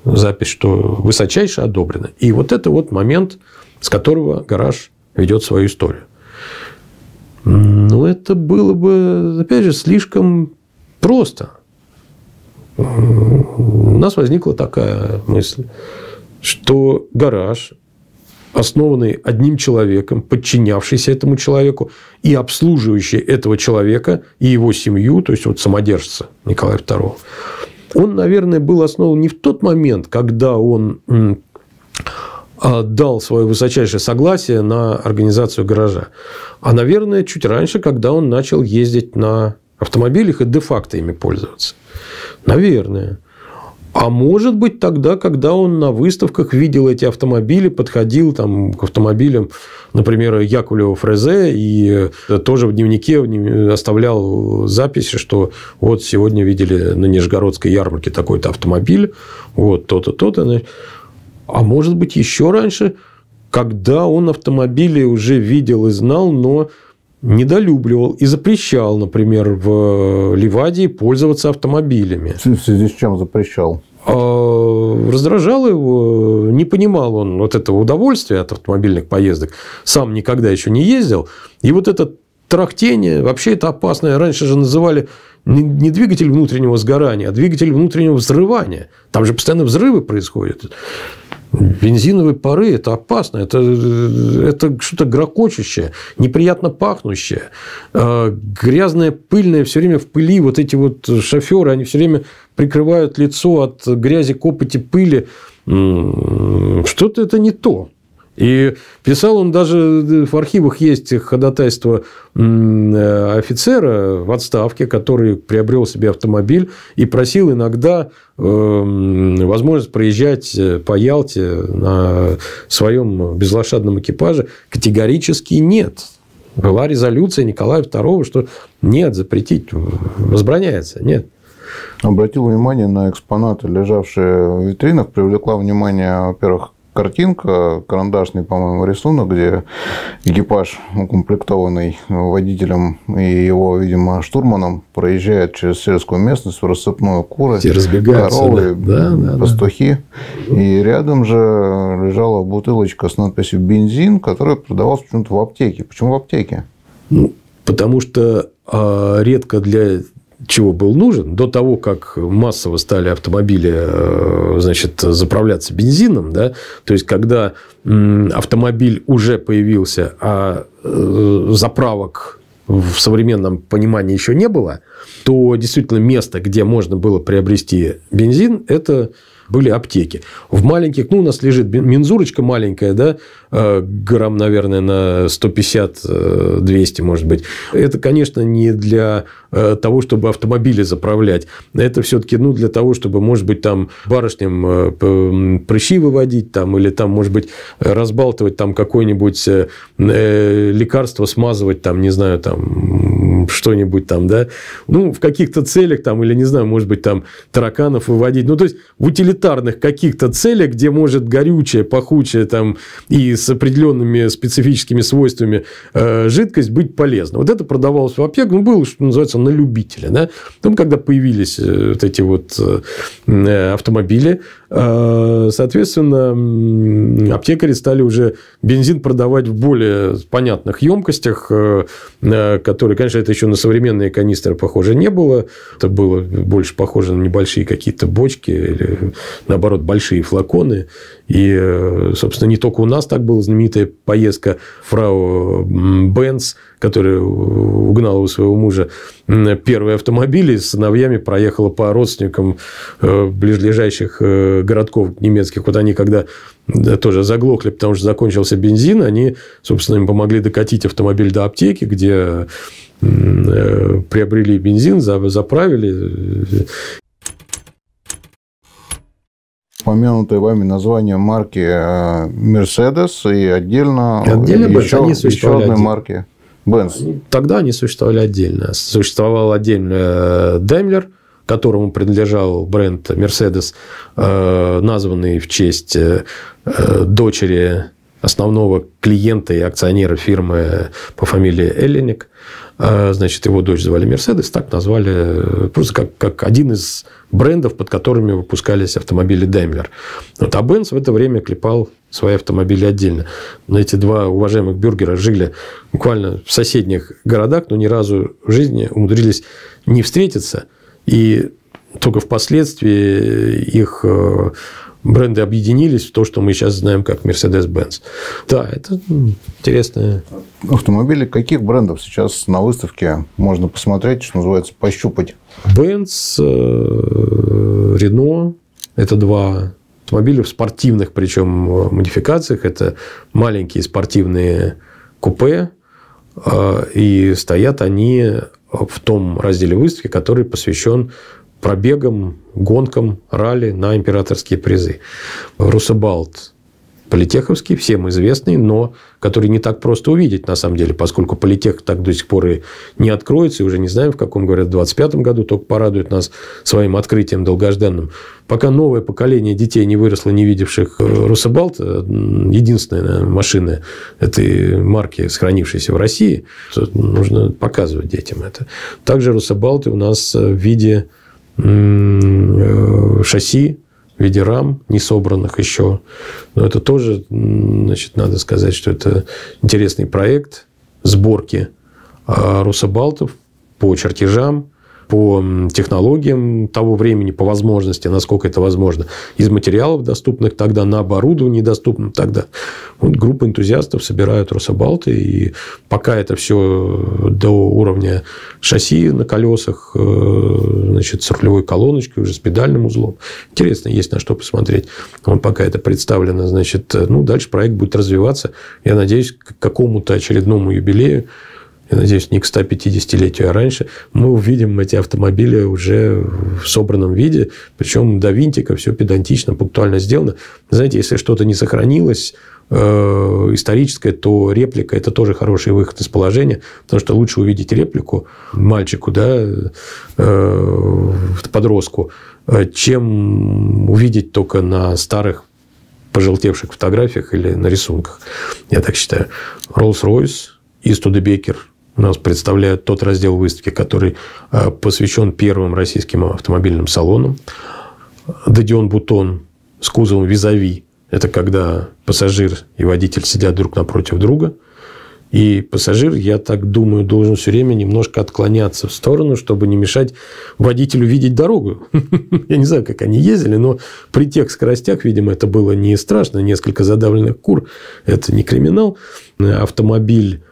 запись, что высочайше одобрено. И вот это вот момент, с которого гараж ведет свою историю. Но ну, это было бы, опять же, слишком просто у нас возникла такая мысль, что гараж, основанный одним человеком, подчинявшийся этому человеку и обслуживающий этого человека и его семью, то есть вот самодержца Николая II, он, наверное, был основан не в тот момент, когда он а, дал свое высочайшее согласие на организацию гаража, а, наверное, чуть раньше, когда он начал ездить на автомобилях и де-факто ими пользоваться? Наверное. А может быть, тогда, когда он на выставках видел эти автомобили, подходил там, к автомобилям, например, Якулева Фрезе, и э, тоже в дневнике э, оставлял записи, что вот сегодня видели на Нижегородской ярмарке такой-то автомобиль, вот то-то, то-то. А может быть, еще раньше, когда он автомобили уже видел и знал, но недолюбливал и запрещал, например, в э, Ливадии пользоваться автомобилями. В связи с чем запрещал? А, раздражал его, не понимал он вот этого удовольствия от автомобильных поездок, сам никогда еще не ездил, и вот это трактение, вообще это опасное, раньше же называли не двигатель внутреннего сгорания, а двигатель внутреннего взрывания, там же постоянно взрывы происходят, Бензиновые пары – это опасно, это, это что-то грокочущее, неприятно пахнущее, а грязное, пыльное, все время в пыли. Вот эти вот шоферы, они все время прикрывают лицо от грязи, копоти, пыли. Что-то это не то. И писал он даже, э, в архивах есть ходатайство э, офицера в отставке, который приобрел себе автомобиль и просил иногда эм, возможность проезжать э, по Ялте на своем безлошадном экипаже. Категорически нет. Была резолюция Николая II, что нет, запретить, возбраняется, нет. Обратил внимание на экспонаты, лежавшие в витринах, привлекла внимание, во-первых, картинка, карандашный, по-моему, рисунок, где экипаж, укомплектованный водителем и его, видимо, штурманом, проезжает через сельскую местность в рассыпную куры, Все разбегаются, коровы, да? пастухи. И рядом же лежала бутылочка с надписью «бензин», которая продавалась почему-то в аптеке. Почему в аптеке? Ну, потому что а, редко для чего был нужен, до того, как массово стали автомобили э, значит, заправляться бензином, да, то есть, когда автомобиль уже появился, а э, заправок в современном понимании еще не было, то действительно место, где можно было приобрести бензин, это были аптеки. В маленьких, ну, у нас лежит мензурочка маленькая, да, э, грамм, наверное, на 150-200, э, может быть. Это, конечно, не для э, того, чтобы автомобили заправлять. Это все-таки, ну, для того, чтобы, может быть, там барышням прыщи выводить, там, или там, может быть, разбалтывать там какое-нибудь лекарство, смазывать, там, не знаю, там, что-нибудь там, да, ну, в каких-то целях там, или, не знаю, может быть, там тараканов выводить, ну, то есть, в утилитарных каких-то целях, где может горючая, пахучая там и с определенными специфическими свойствами э, жидкость быть полезна. Вот это продавалось в аптеку, ну, было, что называется, на любителя, да. Потом, когда появились э, вот эти вот э, э, автомобили, Э, соответственно, аптекари стали уже бензин продавать в более понятных емкостях, э, э, которые, конечно, это еще на современные канистры похоже не было. Это было больше похоже на небольшие какие-то бочки или, наоборот, большие флаконы. И, собственно, не только у нас так была знаменитая поездка фрау Бенц, которая угнала у своего мужа первый автомобиль и с сыновьями проехала по родственникам ближайших городков немецких, вот они когда да, тоже заглохли, потому что закончился бензин, они, собственно, им помогли докатить автомобиль до аптеки, где э, приобрели бензин, заправили. Упомянутое вами название марки э, Mercedes и отдельно, э, отдельно еще, они еще одной один. марки Benz. Тогда они существовали отдельно. Существовал отдельно Daimler – которому принадлежал бренд Mercedes, э, названный в честь э, дочери основного клиента и акционера фирмы по фамилии Элленик. Э, значит, его дочь звали Мерседес, так назвали просто как, как один из брендов, под которыми выпускались автомобили Daimler. Вот, а Бенц в это время клепал свои автомобили отдельно. Но эти два уважаемых бюргера жили буквально в соседних городах, но ни разу в жизни умудрились не встретиться – и только впоследствии их э, бренды объединились в то, что мы сейчас знаем как Mercedes-Benz. Да, это ну, интересное. Автомобили каких брендов сейчас на выставке можно посмотреть, что называется, пощупать? Benz, э, Renault – это два автомобиля в спортивных, причем э, модификациях. Это маленькие спортивные купе, и стоят они в том разделе выставки, который посвящен пробегам, гонкам, ралли на императорские призы. Русабалт политеховский, всем известный, но который не так просто увидеть, на самом деле, поскольку политех так до сих пор и не откроется, и уже не знаем, в каком, говорят, в 25 году, только порадует нас своим открытием долгожданным. Пока новое поколение детей не выросло, не видевших э, Русабалт, э, единственная наверное, машина этой марки, сохранившейся в России, нужно показывать детям это. Также Русабалты у нас в виде э, шасси в виде рам, не собранных еще. Но это тоже, значит, надо сказать, что это интересный проект сборки а, русобалтов по чертежам, по технологиям того времени, по возможности, насколько это возможно, из материалов, доступных тогда, на оборудование, доступным тогда. Вот группа энтузиастов собирают Рособалты, и пока это все до уровня шасси на колесах, э, значит, с рулевой колоночкой, уже с педальным узлом. Интересно, есть на что посмотреть. Вот пока это представлено, значит, э, ну, дальше проект будет развиваться. Я надеюсь, к какому-то очередному юбилею я надеюсь, не к 150-летию, а раньше, мы увидим эти автомобили уже в собранном виде, причем до винтика все педантично, пунктуально сделано. Знаете, если что-то не сохранилось, э, историческое, то реплика – это тоже хороший выход из положения, потому что лучше увидеть реплику мальчику, да, э, подростку, э, чем увидеть только на старых пожелтевших фотографиях или на рисунках. Я так считаю. Rolls-Royce и Студебекер у нас представляют тот раздел выставки, который э, посвящен первым российским автомобильным салонам. Дадион Бутон с кузовом Визави. Это когда пассажир и водитель сидят друг напротив друга. И пассажир, я так думаю, должен все время немножко отклоняться в сторону, чтобы не мешать водителю видеть дорогу. Я не знаю, как они ездили, но при тех скоростях, видимо, это было не страшно. Несколько задавленных кур – это не криминал. Э, автомобиль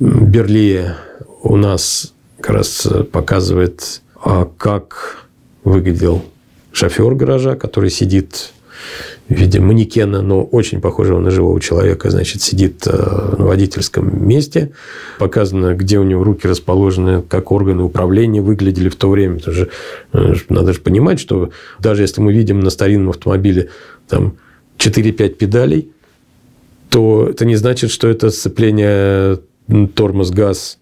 Берлие у нас как раз э, показывает, а как выглядел шофер гаража, который сидит в виде манекена, но очень похожего на живого человека, значит, сидит э, на водительском месте. Показано, где у него руки расположены, как органы управления выглядели в то время. Потому что э, надо же понимать, что даже если мы видим на старинном автомобиле там 4-5 педалей, то это не значит, что это сцепление тормоз, газ.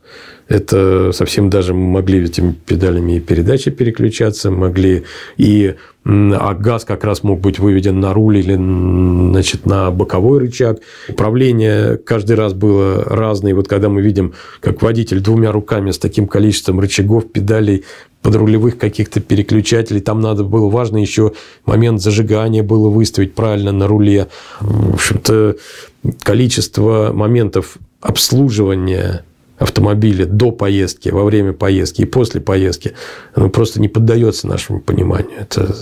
Это совсем даже могли этими педалями и передачи переключаться, могли и а газ как раз мог быть выведен на руль или значит, на боковой рычаг. Управление каждый раз было разное. И вот когда мы видим, как водитель двумя руками с таким количеством рычагов, педалей, подрулевых каких-то переключателей, там надо было, важно еще момент зажигания было выставить правильно на руле. В общем-то, количество моментов обслуживание автомобиля до поездки, во время поездки и после поездки, оно просто не поддается нашему пониманию. Это,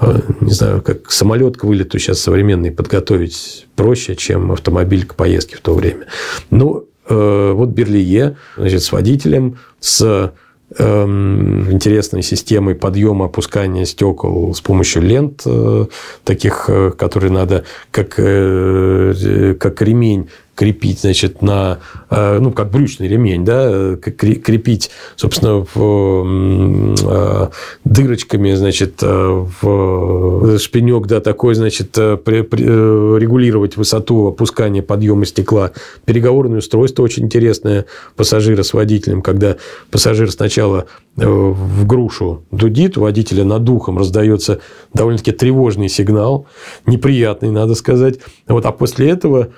а, не знаю, как самолет к вылету сейчас современный подготовить проще, чем автомобиль к поездке в то время. Ну э, вот Берлие, значит, с водителем, с эм, интересной системой подъема, опускания стекол с помощью лент, э, таких, э, которые надо как, э, как ремень крепить, значит, на, э, ну, как брючный ремень, да, э, крепить, собственно, в, э, дырочками, значит, в шпинек, да, такой, значит, при, при, регулировать высоту опускания подъема стекла. Переговорное устройство очень интересное пассажира с водителем, когда пассажир сначала в грушу дудит, у водителя над духом раздается довольно-таки тревожный сигнал, неприятный, надо сказать. Вот, а после этого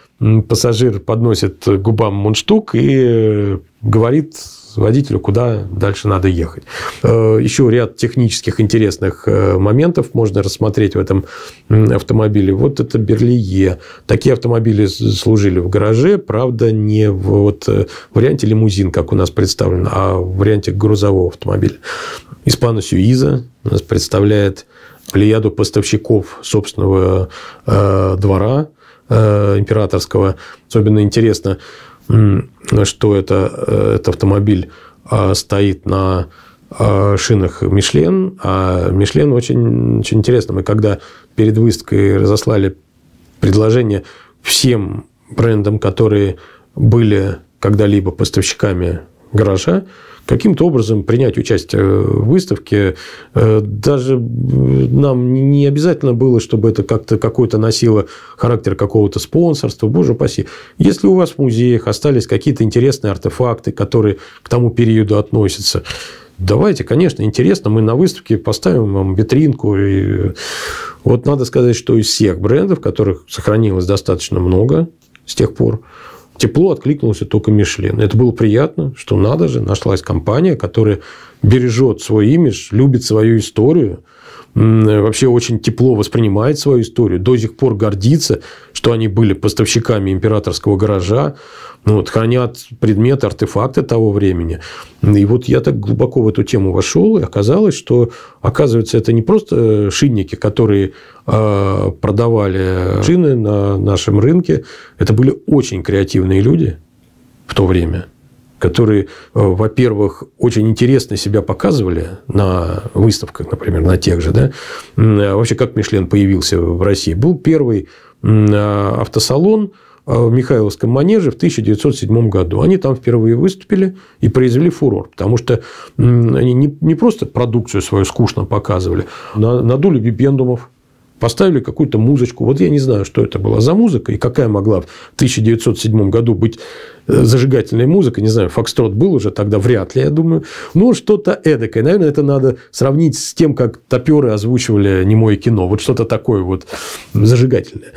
пассажир подносит губам мундштук и э, говорит водителю, куда дальше надо ехать. Э, Еще ряд технических интересных э, моментов можно рассмотреть в этом автомобиле. Вот это Берлие. Такие автомобили служили в гараже, правда, не в вот варианте лимузин, как у нас представлено, а в варианте грузового автомобиля. Испана сьюиза нас представляет плеяду поставщиков собственного э, двора, Э, императорского. Особенно интересно, что это, э, этот автомобиль э, стоит на шинах Мишлен, а Мишлен очень, очень интересно. Мы когда перед выставкой разослали предложение всем брендам, которые были когда-либо поставщиками гаража, каким-то образом принять участие в выставке. Э, даже э, нам не обязательно было, чтобы это как-то какой-то носило характер какого-то спонсорства, боже упаси. Если у вас в музеях остались какие-то интересные артефакты, которые к тому периоду относятся, давайте, конечно, интересно, мы на выставке поставим вам витринку. И э, вот надо сказать, что из всех брендов, которых сохранилось достаточно много с тех пор, тепло откликнулся только Мишлен. Это было приятно, что надо же, нашлась компания, которая бережет свой имидж, любит свою историю – вообще очень тепло воспринимает свою историю, до сих пор гордится, что они были поставщиками императорского гаража, ну, вот, хранят предметы, артефакты того времени. И вот я так глубоко в эту тему вошел, и оказалось, что, оказывается, это не просто шинники, которые а, продавали шины на нашем рынке, это были очень креативные люди в то время – которые, э, во-первых, очень интересно себя показывали на выставках, например, на тех же, да, а вообще как Мишлен появился в России. Был первый а, автосалон э, в Михайловском манеже в 1907 году. Они там впервые выступили и произвели фурор, потому что они не, не просто продукцию свою скучно показывали, а надули бибендумов, поставили какую-то музычку. Вот я не знаю, что это была за музыка и какая могла в 1907 году быть э, зажигательная музыка. Не знаю, Фокстрот был уже тогда, вряд ли, я думаю. Но ну, что-то эдакое. Наверное, это надо сравнить с тем, как топеры озвучивали немое кино. Вот что-то такое вот зажигательное.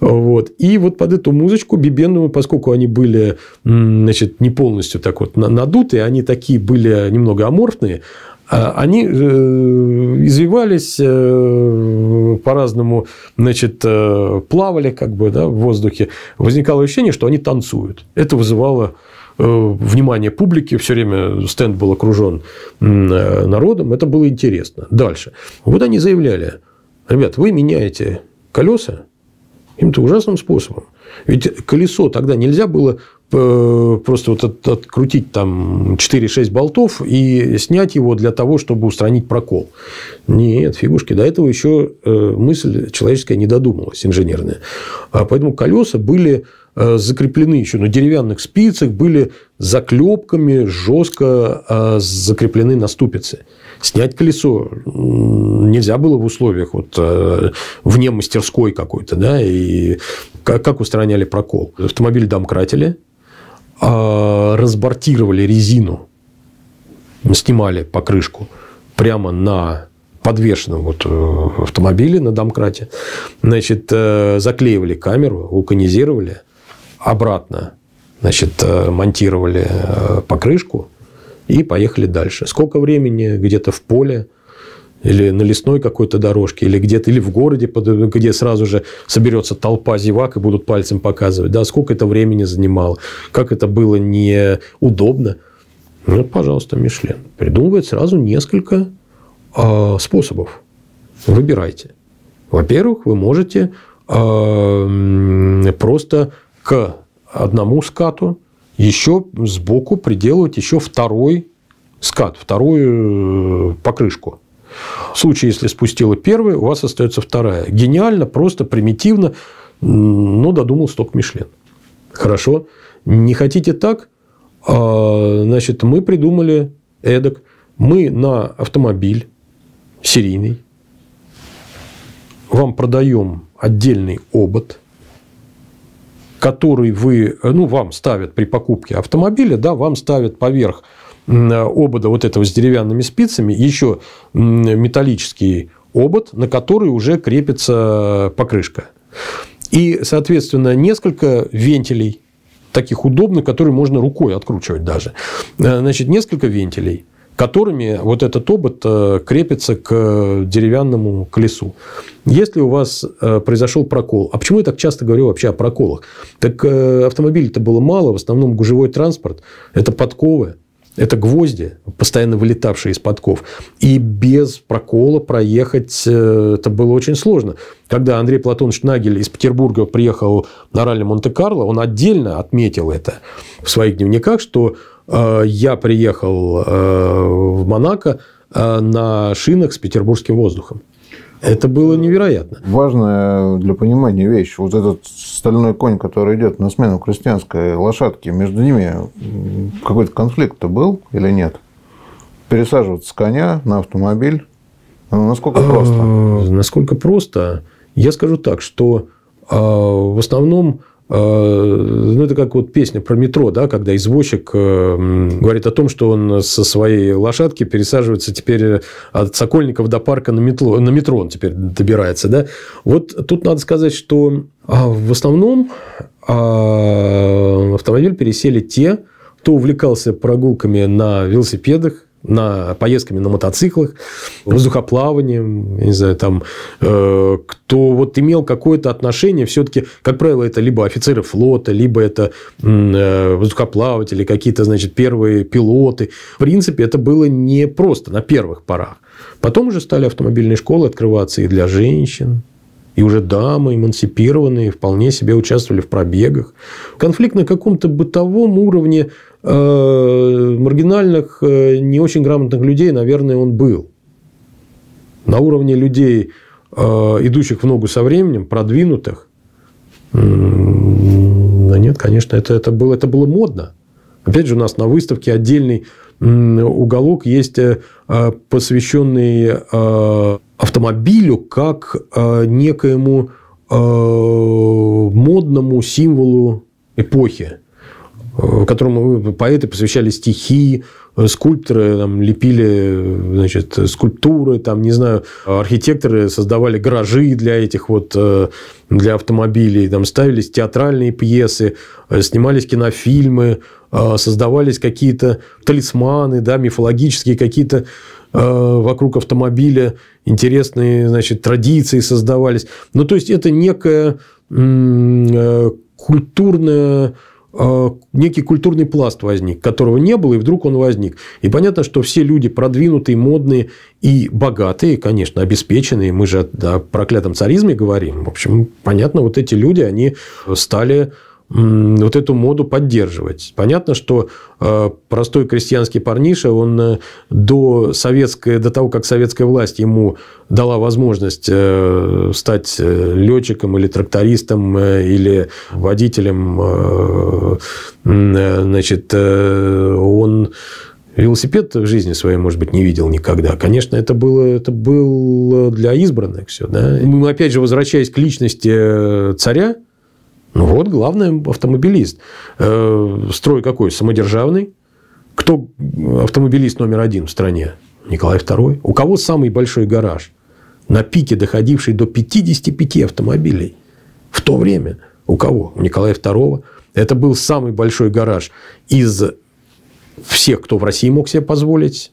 Вот. И вот под эту музычку бибенную, поскольку они были значит, не полностью так вот надутые, они такие были немного аморфные, а они э, извивались э, по-разному, значит, э, плавали как бы да, в воздухе. Возникало ощущение, что они танцуют. Это вызывало внимание публики, все время стенд был окружен народом, это было интересно. Дальше. Вот они заявляли, ребят, вы меняете колеса каким-то ужасным способом. Ведь колесо тогда нельзя было Э, просто вот от, открутить там 4-6 болтов и снять его для того, чтобы устранить прокол. Нет, фигушки, до этого еще э, мысль человеческая не додумалась, инженерная. А поэтому колеса были э, закреплены еще на деревянных спицах, были заклепками жестко закреплены на ступице. Снять колесо нельзя было в условиях вот, вне мастерской какой-то. Да? И как устраняли прокол? Автомобиль домкратили, а, разбортировали резину, снимали покрышку прямо на подвешенном вот э, автомобиле на домкрате, значит, э, заклеивали камеру, вулканизировали, обратно, значит, э, монтировали покрышку и поехали дальше. Сколько времени где-то в поле или на лесной какой-то дорожке, или где-то, или в городе, где сразу же соберется толпа зевак и будут пальцем показывать, да, сколько это времени занимало, как это было неудобно. Ну, пожалуйста, Мишлен. Придумывает сразу несколько э, способов. Выбирайте. Во-первых, вы можете э, просто к одному скату еще сбоку приделывать еще второй скат, вторую э, покрышку. В случае, если спустила первая, у вас остается вторая. Гениально, просто, примитивно, но додумал сток Мишлен. Хорошо. Не хотите так? А, значит, мы придумали эдак. Мы на автомобиль серийный вам продаем отдельный обод, который вы, ну, вам ставят при покупке автомобиля, да, вам ставят поверх Э, обода вот этого с деревянными спицами, еще металлический обод, на который уже крепится покрышка. И, соответственно, несколько вентилей, таких удобных, которые можно рукой откручивать даже. Э, значит, несколько вентилей, которыми вот этот обод э, крепится к деревянному колесу. Если у вас произошел прокол, а почему я так часто говорю вообще о проколах? Так автомобилей-то было мало, в основном гужевой транспорт, это подковы, это гвозди, постоянно вылетавшие из подков. И без прокола проехать э, это было очень сложно. Когда Андрей Платонович Нагель из Петербурга приехал на ралли Монте-Карло, он отдельно отметил это в своих дневниках, что э, я приехал э, в Монако на шинах с петербургским воздухом. Это было невероятно. Важная для понимания вещь. Вот этот стальной конь, который идет на смену крестьянской лошадке, между ними какой-то конфликт-то был или нет? Пересаживаться с коня на автомобиль? Ну, насколько э, просто? Насколько просто? Я скажу так, что а, в основном Э, ну, это как вот песня про метро, да, когда извозчик э, говорит о том, что он со своей лошадки пересаживается теперь э, от Сокольников до парка на метро, на метро он теперь добирается, да. Вот тут надо сказать, что а, в основном а, автомобиль пересели те, кто увлекался прогулками на велосипедах, на поездками на мотоциклах, воздухоплаванием, я не знаю, там, э, кто вот имел какое-то отношение, все-таки, как правило, это либо офицеры флота, либо это э, воздухоплаватели, какие-то, значит, первые пилоты. В принципе, это было не просто на первых порах. Потом уже стали автомобильные школы открываться и для женщин, и уже дамы, эмансипированные, вполне себе участвовали в пробегах. Конфликт на каком-то бытовом уровне Э, маргинальных, э, не очень грамотных людей, наверное, он был. На уровне людей, э, идущих в ногу со временем, продвинутых, да нет, конечно, это, это, было, это было модно. Опять же, у нас на выставке отдельный уголок есть посвященный автомобилю как некоему модному символу эпохи. Э, которому поэты посвящали стихи, э, скульпторы э, там, лепили значит, скульптуры, там, не знаю, архитекторы создавали гаражи для этих вот, для автомобилей, там, ставились театральные пьесы, снимались кинофильмы, создавались какие-то талисманы, да, мифологические какие-то вокруг автомобиля интересные значит, традиции создавались. Ну, то есть, это некая культурная Э, некий культурный пласт возник, которого не было, и вдруг он возник. И понятно, что все люди продвинутые, модные и богатые, конечно, обеспеченные, мы же о проклятом царизме говорим, в общем, понятно, вот эти люди, они стали вот эту моду поддерживать. Понятно, что э, простой крестьянский парниша, он э, до, советской, до того, как советская власть ему дала возможность э, стать летчиком или трактористом или водителем, значит, он Велосипед в жизни своей, может быть, не видел никогда. Конечно, это было, это было для избранных все. Да? Мы, опять же, возвращаясь к личности царя, ну вот, главный автомобилист. Э, строй какой? Самодержавный. Кто автомобилист номер один в стране? Николай II. У кого самый большой гараж? На пике доходивший до 55 автомобилей. В то время. У кого? У Николая II. Это был самый большой гараж из всех, кто в России мог себе позволить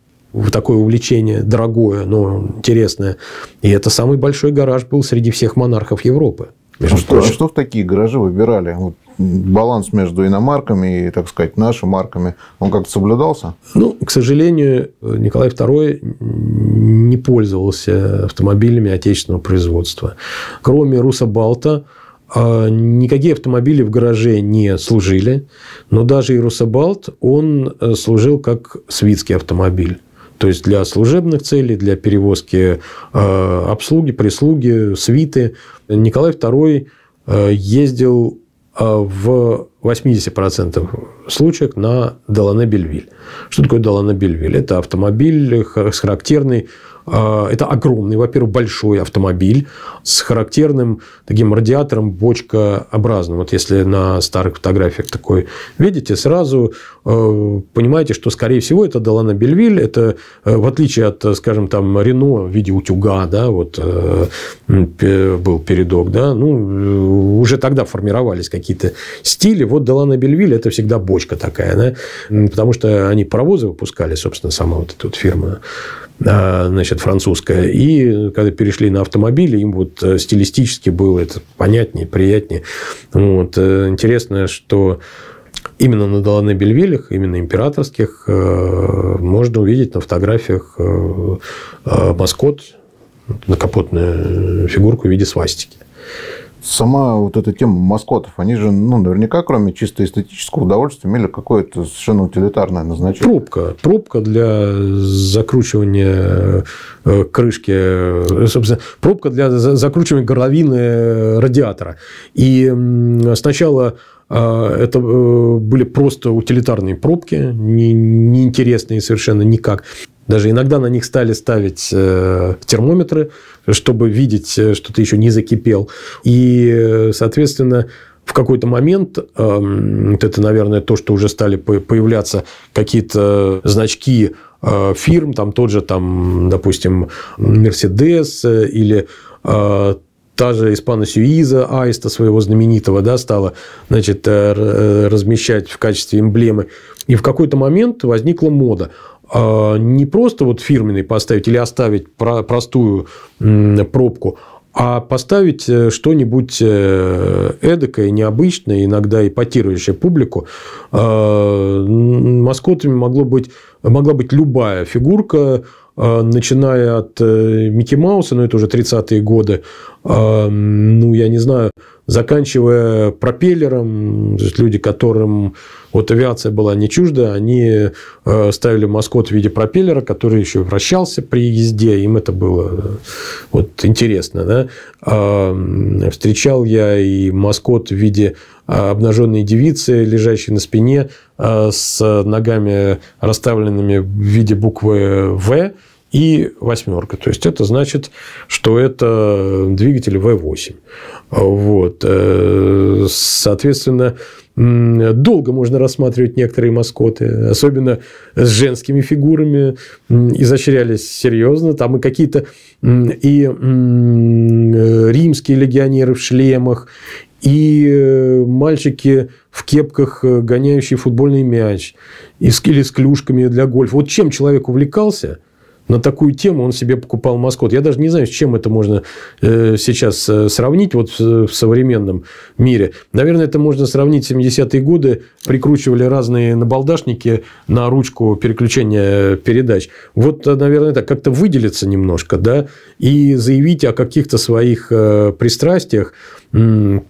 такое увлечение, дорогое, но интересное. И это самый большой гараж был среди всех монархов Европы. Ну между а прочим. что, а что в такие гаражи выбирали? Вот баланс между иномарками и, так сказать, нашими марками, он как-то соблюдался? Ну, к сожалению, Николай II не пользовался автомобилями отечественного производства. Кроме Балта, а, Никакие автомобили в гараже не служили, но даже и Русабалт, он э, служил как свитский автомобиль. То есть для служебных целей, для перевозки э, обслуги, прислуги, свиты. Николай II э, ездил э, в 80% случаев на Долане-Бельвиль. Что такое Долане-Бельвиль? Это автомобиль с характерной а, это огромный, во-первых, большой автомобиль с характерным таким радиатором бочкообразным. Вот если на старых фотографиях такой видите, сразу э, понимаете, что, скорее всего, это Долана Бельвиль. Это, э, в отличие от, скажем, там Рено в виде утюга, да, вот э, был передок, да, ну, уже тогда формировались какие-то стили. Вот Долана Бельвиль – это всегда бочка такая, да, потому что они паровозы выпускали, собственно, сама вот эта вот фирма значит, французская. И когда перешли на автомобили, им вот э, стилистически было это понятнее, приятнее. Вот. Э, Интересно, что именно на Долане Бельвилях, именно императорских, э, можно увидеть на фотографиях маскот, на капотную фигурку в виде свастики сама вот эта тема маскотов, они же, ну, наверняка, кроме чисто эстетического удовольствия, имели какое-то совершенно утилитарное назначение. Пробка. Пробка для закручивания э, крышки, э, собственно, пробка для закручивания горловины э, радиатора. И сначала это были просто утилитарные пробки, неинтересные совершенно никак. Даже иногда на них стали ставить э, термометры, чтобы видеть, э, что ты еще не закипел. И, э, соответственно, в какой-то момент, эм, это, наверное, то, что уже стали появляться какие-то значки фирм, там тот же, там, допустим, Мерседес или та же Испана Сюиза, аиста своего знаменитого, да, стала, значит, размещать в качестве эмблемы. И в какой-то момент возникла мода – а, не просто вот фирменный поставить или оставить простую пробку, а поставить э, что-нибудь э, эдакое, необычное, иногда эпатирующее публику. А, маскотами могло быть, могла быть любая фигурка, а, начиная от э, Микки Мауса, но ну, это уже 30-е годы, ну, я не знаю, заканчивая пропеллером. То есть люди, которым вот авиация была не чужда, они э, ставили маскот в виде пропеллера, который еще вращался при езде. Им это было э, вот интересно. Да? А, встречал я и маскот в виде а, обнаженной девицы, лежащей на спине э, с ногами расставленными в виде буквы «В», и восьмерка. То есть это значит, что это двигатель V8. Вот. Э, соответственно, долго можно рассматривать некоторые маскоты, особенно с женскими фигурами, изощрялись серьезно. Там и какие-то и э, римские легионеры в шлемах, и э, мальчики в кепках, гоняющие футбольный мяч, или с клюшками для гольфа. Вот чем человек увлекался – на такую тему он себе покупал маскот. Я даже не знаю, с чем это можно э, сейчас э, сравнить вот в современном мире. Наверное, это можно сравнить с 70-е годы. Прикручивали разные набалдашники на ручку переключения э, передач. Вот, наверное, так как-то выделиться немножко, да, и заявить о каких-то своих пристрастиях. Ну,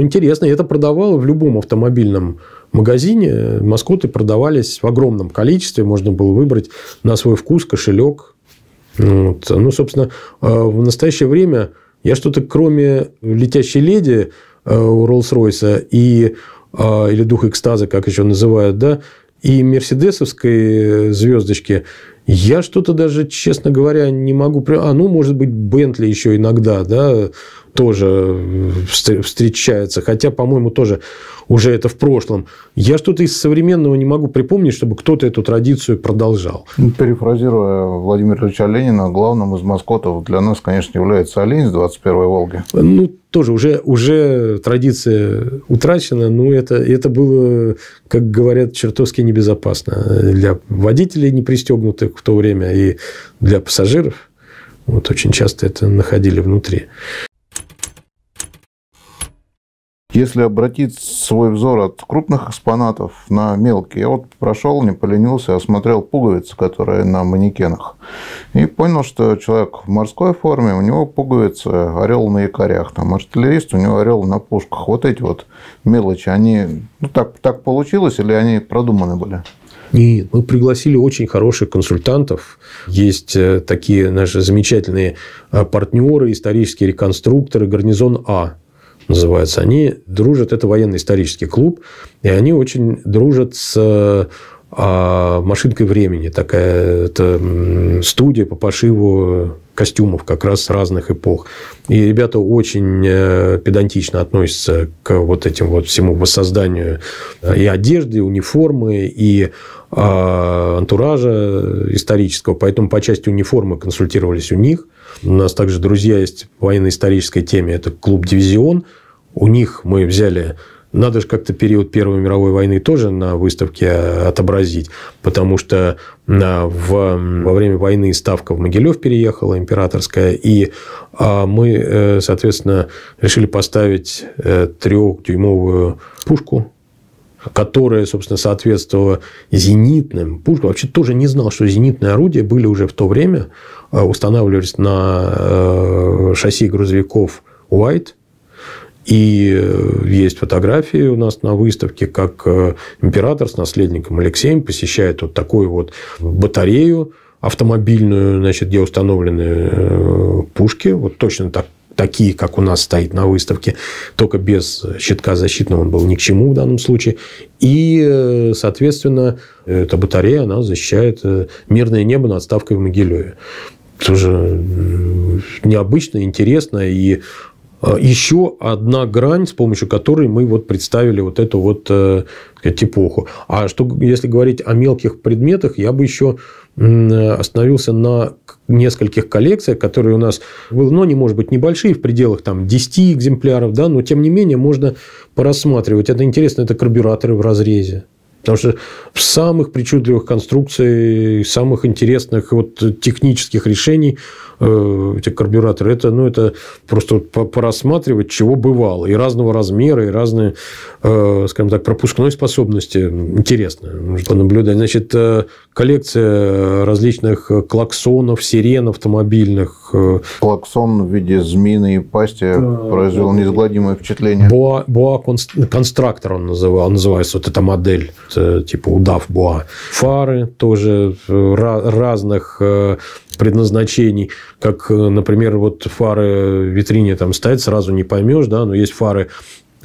интересно, это продавало в любом автомобильном магазине маскоты продавались в огромном количестве. Можно было выбрать на свой вкус кошелек. Вот. Ну, собственно, э, в настоящее время я что-то кроме летящей леди э, у Роллс-Ройса и э, или дух экстаза, как еще называют, да, и мерседесовской звездочки, я что-то даже, честно говоря, не могу... А, ну, может быть, Бентли еще иногда, да, тоже э, встречается. Хотя, по-моему, тоже уже это в прошлом. Я что-то из современного не могу припомнить, чтобы кто-то эту традицию продолжал. Ну, перефразируя Владимира Ильича Ленина, главным из маскотов для нас, конечно, является олень с 21-й Волги. Ну, тоже уже, уже традиция утрачена, но это, это было, как говорят, чертовски небезопасно для водителей, непристегнутых в то время, и для пассажиров. Вот очень часто это находили внутри. Если обратить свой взор от крупных экспонатов на мелкие, я вот прошел, не поленился, осмотрел пуговицы, которые на манекенах, и понял, что человек в морской форме, у него пуговицы орел на якорях, там артиллерист, у него орел на пушках. Вот эти вот мелочи, они ну, так, так получилось или они продуманы были? И мы пригласили очень хороших консультантов. Есть э, такие наши замечательные э, партнеры, исторические реконструкторы, гарнизон А называется, они дружат, это военно-исторический клуб, и они очень дружат с а, машинкой времени такая это студия по пошиву костюмов как раз разных эпох. И ребята очень э, педантично относятся к вот этим вот всему воссозданию э, и одежды, и униформы, и а, антуража исторического, поэтому по части униформы консультировались у них. У нас также друзья есть в военно-исторической теме, это клуб «Дивизион». У них мы взяли надо же как-то период Первой мировой войны тоже на выставке а, отобразить, потому что а, в, во время войны ставка в Могилев переехала, императорская, и мы, э, соответственно, решили поставить э, трехдюймовую пушку которая, собственно, соответствовала зенитным пушкам. Вообще тоже не знал, что зенитные орудия были уже в то время, э, устанавливались на э, шасси грузовиков Уайт. и э, есть фотографии у нас на выставке, как император с наследником Алексеем посещает вот такую вот батарею автомобильную, значит, где установлены пушки, вот точно так, такие, как у нас стоит на выставке, только без щитка защитного он был ни к чему в данном случае. И, э, соответственно, эта батарея, она защищает э, мирное небо над ставкой в Могилеве. Тоже необычно, интересно и э, еще одна грань, с помощью которой мы вот представили вот эту вот эпоху. А что, если говорить о мелких предметах, я бы еще Э, остановился на нескольких коллекциях, которые у нас было, но не может быть, небольшие, в пределах там, 10 экземпляров, да, но тем не менее можно порассматривать. Это интересно, это карбюраторы в разрезе. Потому что в самых причудливых конструкций, самых интересных вот технических решений Э, эти карбюраторы, это, ну, это просто порассматривать, чего бывало. И разного размера, и разные, э, скажем так, пропускной способности. Интересно понаблюдать. Значит, э, коллекция различных клаксонов, сирен автомобильных. Клаксон в виде змеиной пасти произвел да, неизгладимое впечатление. Боа, боа констрактор он называл, называется вот эта модель, типа удав боа. Фары тоже разных предназначений, как, э, например, вот фары в витрине там стоят, сразу не поймешь, да, но есть фары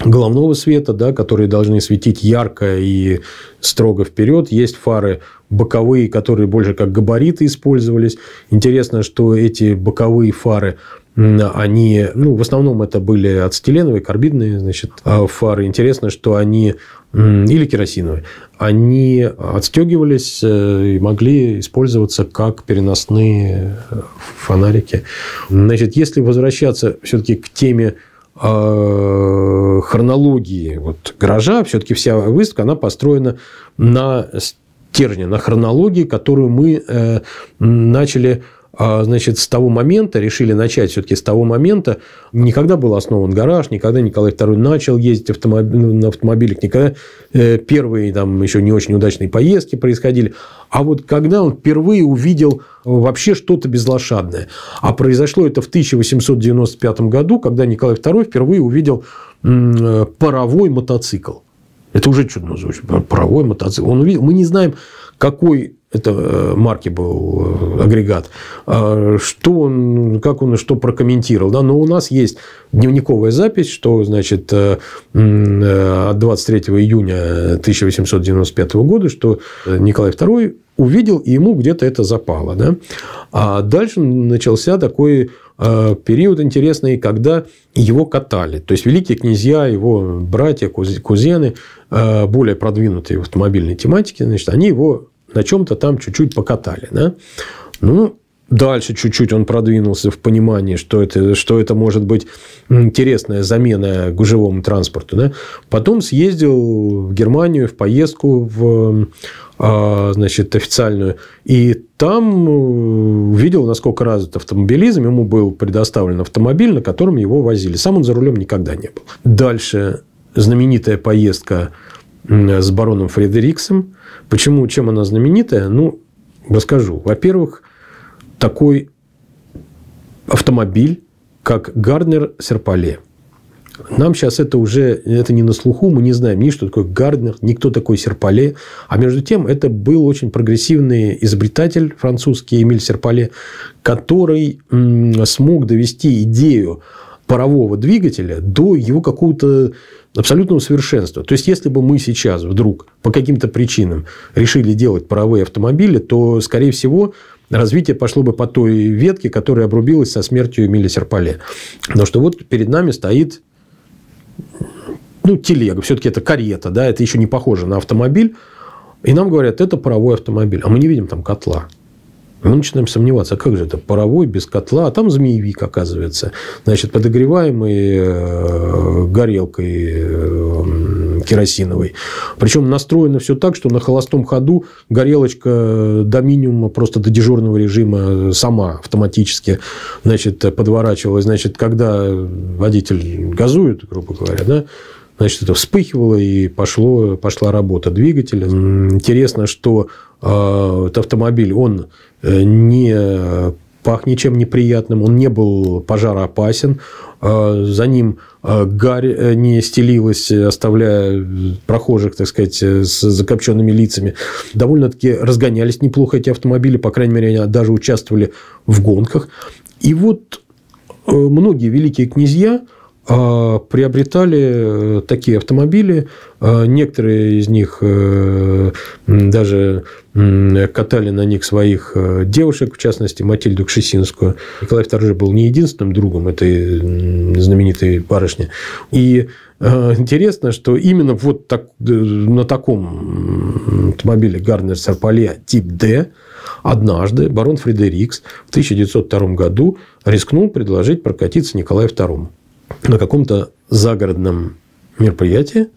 головного света, да, которые должны светить ярко и строго вперед. Есть фары боковые, которые больше как габариты использовались. Интересно, что эти боковые фары они, ну, в основном это были ацетиленовые, карбидные, значит, а фары. Интересно, что они или керосиновые, они отстегивались э, и могли использоваться как переносные э, фонарики. Значит, если возвращаться все-таки к теме а, хронологии вот, гаража, все-таки вся выставка, она построена на стержне, на хронологии, которую мы э, начали а, значит, с того момента, решили начать все-таки с того момента, никогда был основан гараж, никогда Николай II начал ездить автомобиль, ну, на автомобилях, никогда э, первые там еще не очень удачные поездки происходили. А вот когда он впервые увидел э, вообще что-то безлошадное, а произошло это в 1895 году, когда Николай II впервые увидел э, паровой мотоцикл. Это уже чудно звучит. Паровой мотоцикл. Он увидел. Мы не знаем, какой это э, марки был э, агрегат, а, что он, как он что прокомментировал. Да? Но у нас есть дневниковая запись, что значит э, от 23 июня 1895 года, что Николай II увидел, и ему где-то это запало. Да? А дальше начался такой Э, период интересный, когда его катали. То есть, великие князья, его братья, кузены, э, более продвинутые в автомобильной тематике, значит, они его на чем-то там чуть-чуть покатали. Да? Ну, Дальше чуть-чуть он продвинулся в понимании, что это, что это может быть интересная замена гужевому транспорту. Да? Потом съездил в Германию в поездку в а, значит, официальную. И там э, увидел, насколько развит автомобилизм. Ему был предоставлен автомобиль, на котором его возили. Сам он за рулем никогда не был. Дальше знаменитая поездка с бароном Фредериксом. Почему, чем она знаменитая? Ну, расскажу. Во-первых, такой автомобиль, как Гарднер Серпале – нам сейчас это уже это не на слуху, мы не знаем ни что такое Гарднер, никто такой Серпале. А между тем, это был очень прогрессивный изобретатель французский Эмиль Серпале, который смог довести идею парового двигателя до его какого-то абсолютного совершенства. То есть, если бы мы сейчас вдруг по каким-то причинам решили делать паровые автомобили, то, скорее всего, развитие пошло бы по той ветке, которая обрубилась со смертью Эмиля Серпале. Но что вот перед нами стоит ну, телега, все-таки это карета, да, это еще не похоже на автомобиль. И нам говорят, это паровой автомобиль, а мы не видим там котла. мы начинаем сомневаться, а как же это паровой, без котла, а там змеевик, оказывается. Значит, подогреваемый э, горелкой э, керосиновой. Причем настроено все так, что на холостом ходу горелочка до минимума, просто до дежурного режима сама автоматически значит, подворачивалась. Значит, когда водитель газует, грубо говоря, да, значит, это вспыхивало и пошло, пошла работа двигателя. Интересно, что а, этот автомобиль, он э, не пах ничем неприятным, он не был пожароопасен, а за ним а, гарь э, не стелилась, оставляя прохожих, так сказать, э, с закопченными лицами. Довольно-таки разгонялись неплохо эти автомобили, по крайней мере, они даже участвовали в гонках. И вот э, многие великие князья – а, приобретали э, такие автомобили. А, некоторые из них э, даже катали на них своих э, девушек, в частности, Матильду Кшесинскую. Николай II был не единственным другом этой знаменитой барышни. И интересно, что именно вот так, на таком автомобиле Гарнер Сарпале тип «Д» Однажды барон Фредерикс в 1902 году рискнул предложить прокатиться Николаю II на каком-то загородном мероприятии,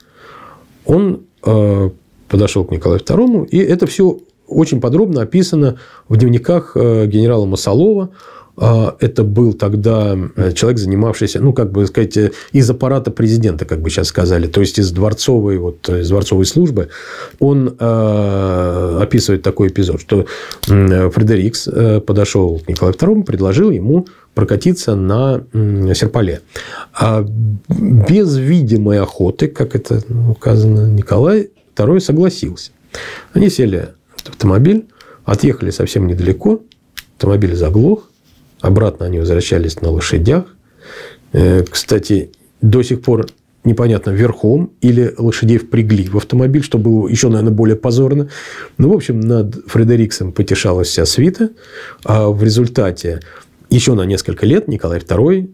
он э, подошел к Николаю II, и это все очень подробно описано в дневниках э, генерала Масалова, а, это был тогда э, человек, занимавшийся, ну, как бы сказать, э, из аппарата президента, как бы сейчас сказали, то есть из дворцовой, вот, э, из дворцовой службы. Он э, описывает такой эпизод, что Фредерикс подошел к Николаю II, предложил ему прокатиться на серпале. А без видимой охоты, как это ну, указано, Николай II согласился. Они сели в автомобиль, отъехали совсем недалеко, автомобиль заглох, Обратно они возвращались на лошадях. Э, кстати, до сих пор непонятно, верхом или лошадей впрягли в автомобиль, чтобы было еще, наверное, более позорно. Ну, в общем, над Фредериксом потешалась вся свита, а в результате еще на несколько лет Николай II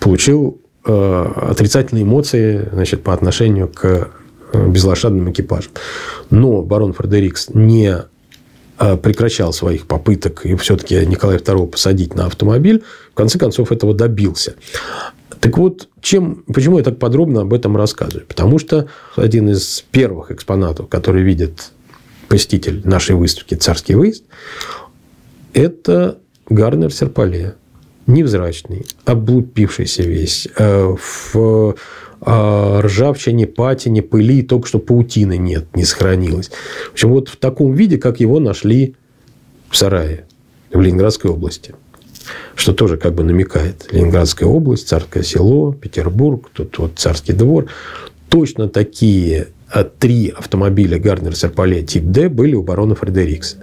получил э, отрицательные эмоции значит, по отношению к э, безлошадным экипажам. Но барон Фредерикс не Э, прекращал своих попыток и все-таки Николая II посадить на автомобиль, в конце концов этого добился. Так вот, чем, почему я так подробно об этом рассказываю? Потому что один из первых экспонатов, который видит посетитель нашей выставки «Царский выезд», это Гарнер Серпале. Невзрачный, облупившийся весь, э, в а, ржавчине, патине, пыли, только что паутины нет, не сохранилось. В общем, вот в таком виде, как его нашли в сарае в Ленинградской области. Что тоже как бы намекает. Ленинградская область, Царское село, Петербург, тут вот Царский двор. Точно такие а, три автомобиля Гарднер Серпале тип Д были у барона Фредерикса.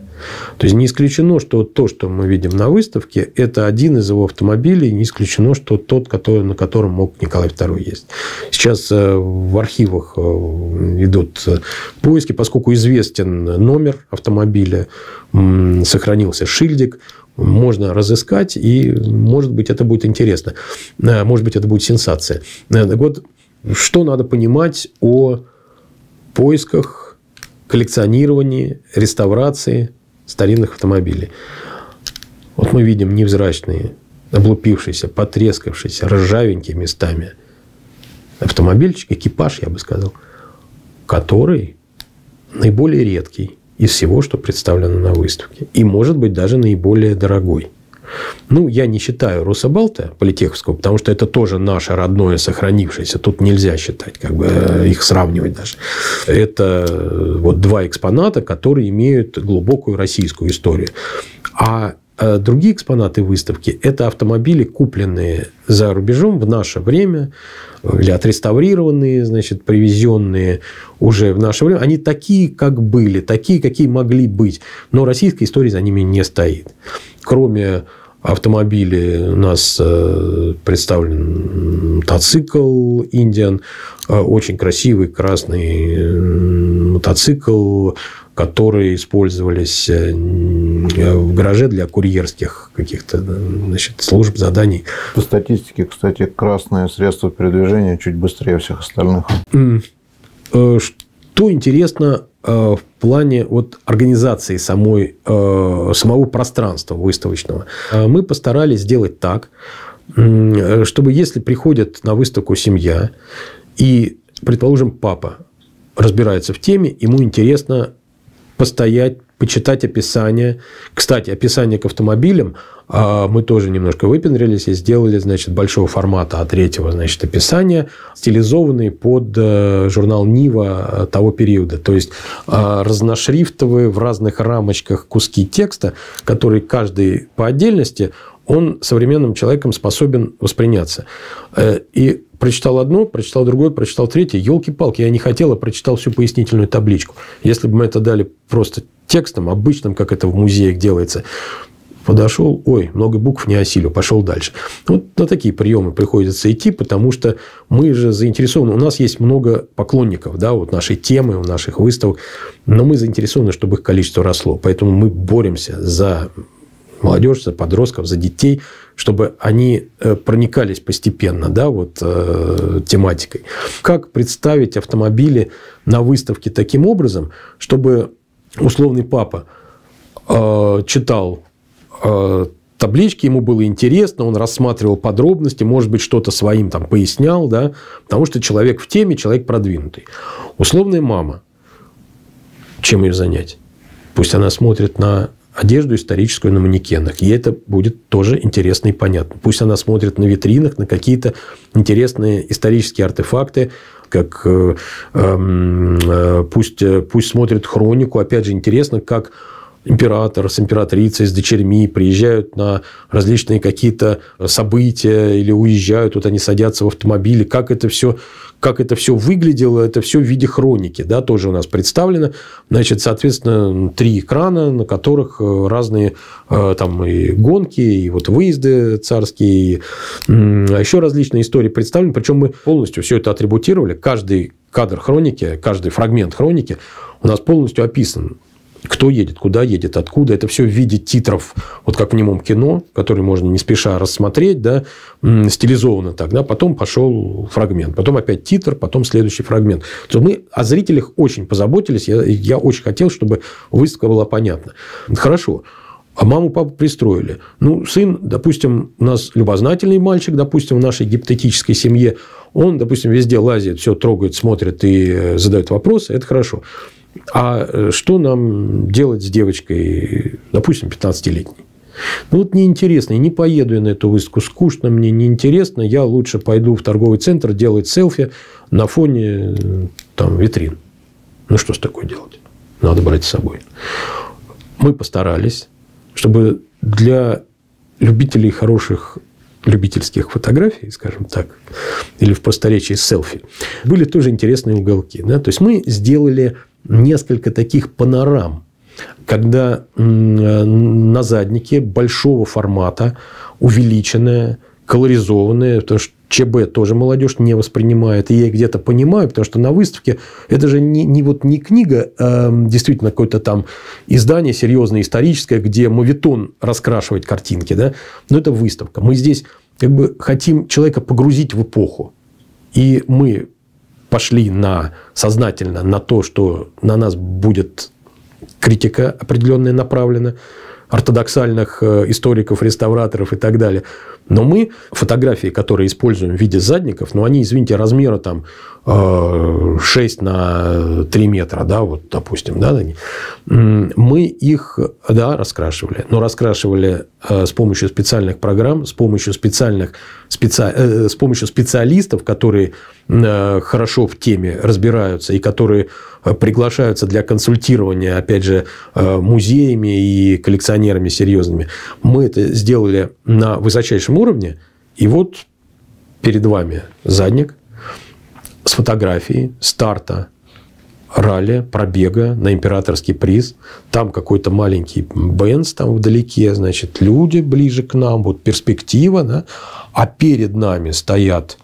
То есть не исключено, что то, что мы видим на выставке, это один из его автомобилей, не исключено, что тот, который, на котором мог Николай II ездить. Сейчас э, в архивах э, идут э, поиски, поскольку известен номер автомобиля, сохранился шильдик, можно разыскать, и, может быть, это будет интересно. Может быть, это будет сенсация. Так вот, что надо понимать о поисках, коллекционировании, реставрации старинных автомобилей. Вот мы видим невзрачные, облупившиеся, потрескавшиеся, ржавенькие местами автомобильчик, экипаж, я бы сказал, который наиболее редкий из всего, что представлено на выставке. И, может быть, даже наиболее дорогой – ну, я не считаю Русабалта политеховского, потому что это тоже наше родное сохранившееся. Тут нельзя считать, как бы э, их сравнивать даже. Это э, вот два экспоната, которые имеют глубокую российскую историю. А э, другие экспонаты выставки – это автомобили, купленные за рубежом в наше время, или отреставрированные, значит, привезенные уже в наше время. Они такие, как были, такие, какие могли быть. Но российская история за ними не стоит. Кроме автомобили. У нас э, представлен мотоцикл Индиан, э, очень красивый красный э, мотоцикл, которые использовались в гараже для курьерских каких-то значит, служб, заданий. По статистике, кстати, красное средство передвижения чуть быстрее всех остальных. Что интересно в плане вот организации самой, э, самого пространства выставочного. А мы постарались сделать так, чтобы если приходит на выставку семья, и, предположим, папа разбирается в теме, ему интересно постоять, почитать описание. Кстати, описание к автомобилям, а, мы тоже немножко выпендрились и сделали, значит, большого формата от а третьего, значит, описания, стилизованные под э, журнал Нива того периода. То есть, а, разношрифтовые в разных рамочках куски текста, которые каждый по отдельности, он современным человеком способен восприняться. Э, и прочитал одно, прочитал другое, прочитал третье. Елки-палки, я не хотел, а прочитал всю пояснительную табличку. Если бы мы это дали просто текстом, обычным, как это в музеях делается, подошел, ой, много букв не осилил, пошел дальше. Вот на такие приемы приходится идти, потому что мы же заинтересованы, у нас есть много поклонников, да, вот нашей темы, у наших выставок, но мы заинтересованы, чтобы их количество росло, поэтому мы боремся за молодежь, за подростков, за детей, чтобы они э, проникались постепенно да, вот, э, тематикой. Как представить автомобили на выставке таким образом, чтобы условный папа э, читал Э, таблички, ему было интересно, он рассматривал подробности, может быть, что-то своим там пояснял, да, потому что человек в теме, человек продвинутый. Условная мама. Чем ее занять? Пусть она смотрит на одежду историческую на манекенах. Ей это будет тоже интересно и понятно. Пусть она смотрит на витринах, на какие-то интересные исторические артефакты, как э, эм, э, пусть, э, пусть смотрит хронику. Опять же, интересно, как император с императрицей, с дочерьми приезжают на различные какие-то события или уезжают, вот они садятся в автомобили. как это все, как это все выглядело, это все в виде хроники, да, тоже у нас представлено. Значит, соответственно, три экрана, на которых э, разные э, там и гонки, и вот выезды царские, и а еще различные истории представлены, причем мы полностью все это атрибутировали, каждый кадр хроники, каждый фрагмент хроники у нас полностью описан кто едет, куда едет, откуда. Это все в виде титров, вот как в немом кино, который можно не спеша рассмотреть, да, стилизованно так, да, потом пошел фрагмент, потом опять титр, потом следующий фрагмент. То мы о зрителях очень позаботились, я, я очень хотел, чтобы выставка была понятна. Хорошо. А маму, папу пристроили. Ну, сын, допустим, у нас любознательный мальчик, допустим, в нашей гипотетической семье, он, допустим, везде лазит, все трогает, смотрит и э, задает вопросы, это хорошо. А э, что нам делать с девочкой, допустим, 15-летней? Ну вот неинтересно, не поеду я на эту выставку, скучно мне, неинтересно, я лучше пойду в торговый центр делать селфи на фоне э, там, витрин. Ну что с такое делать? Надо брать с собой. Мы постарались, чтобы для любителей хороших любительских фотографий, скажем так, или в просторечии селфи, были тоже интересные уголки. Да? То есть мы сделали несколько таких панорам, когда э, на заднике большого формата, увеличенное, колоризованное, потому что ЧБ тоже молодежь не воспринимает. И я где-то понимаю, потому что на выставке это же не, не, вот не книга, а действительно какое-то там издание серьезное, историческое, где мовитон раскрашивает картинки. Да? Но это выставка. Мы здесь как бы хотим человека погрузить в эпоху. И мы пошли на, сознательно на то, что на нас будет критика определенная направлена, ортодоксальных э, историков, реставраторов и так далее. Но мы фотографии, которые используем в виде задников, ну, они, извините, размера там 6 э, на 3 метра, да, вот, допустим, да, мы их, да, раскрашивали, но раскрашивали э, с помощью специальных программ, с помощью специальных, специ, э, с помощью специалистов, которые хорошо в теме разбираются и которые приглашаются для консультирования, опять же, музеями и коллекционерами серьезными. Мы это сделали на высочайшем уровне уровне. И вот перед вами задник с фотографией старта ралли, пробега на императорский приз. Там какой-то маленький Бенц там вдалеке, значит, люди ближе к нам, вот перспектива, да? А перед нами стоят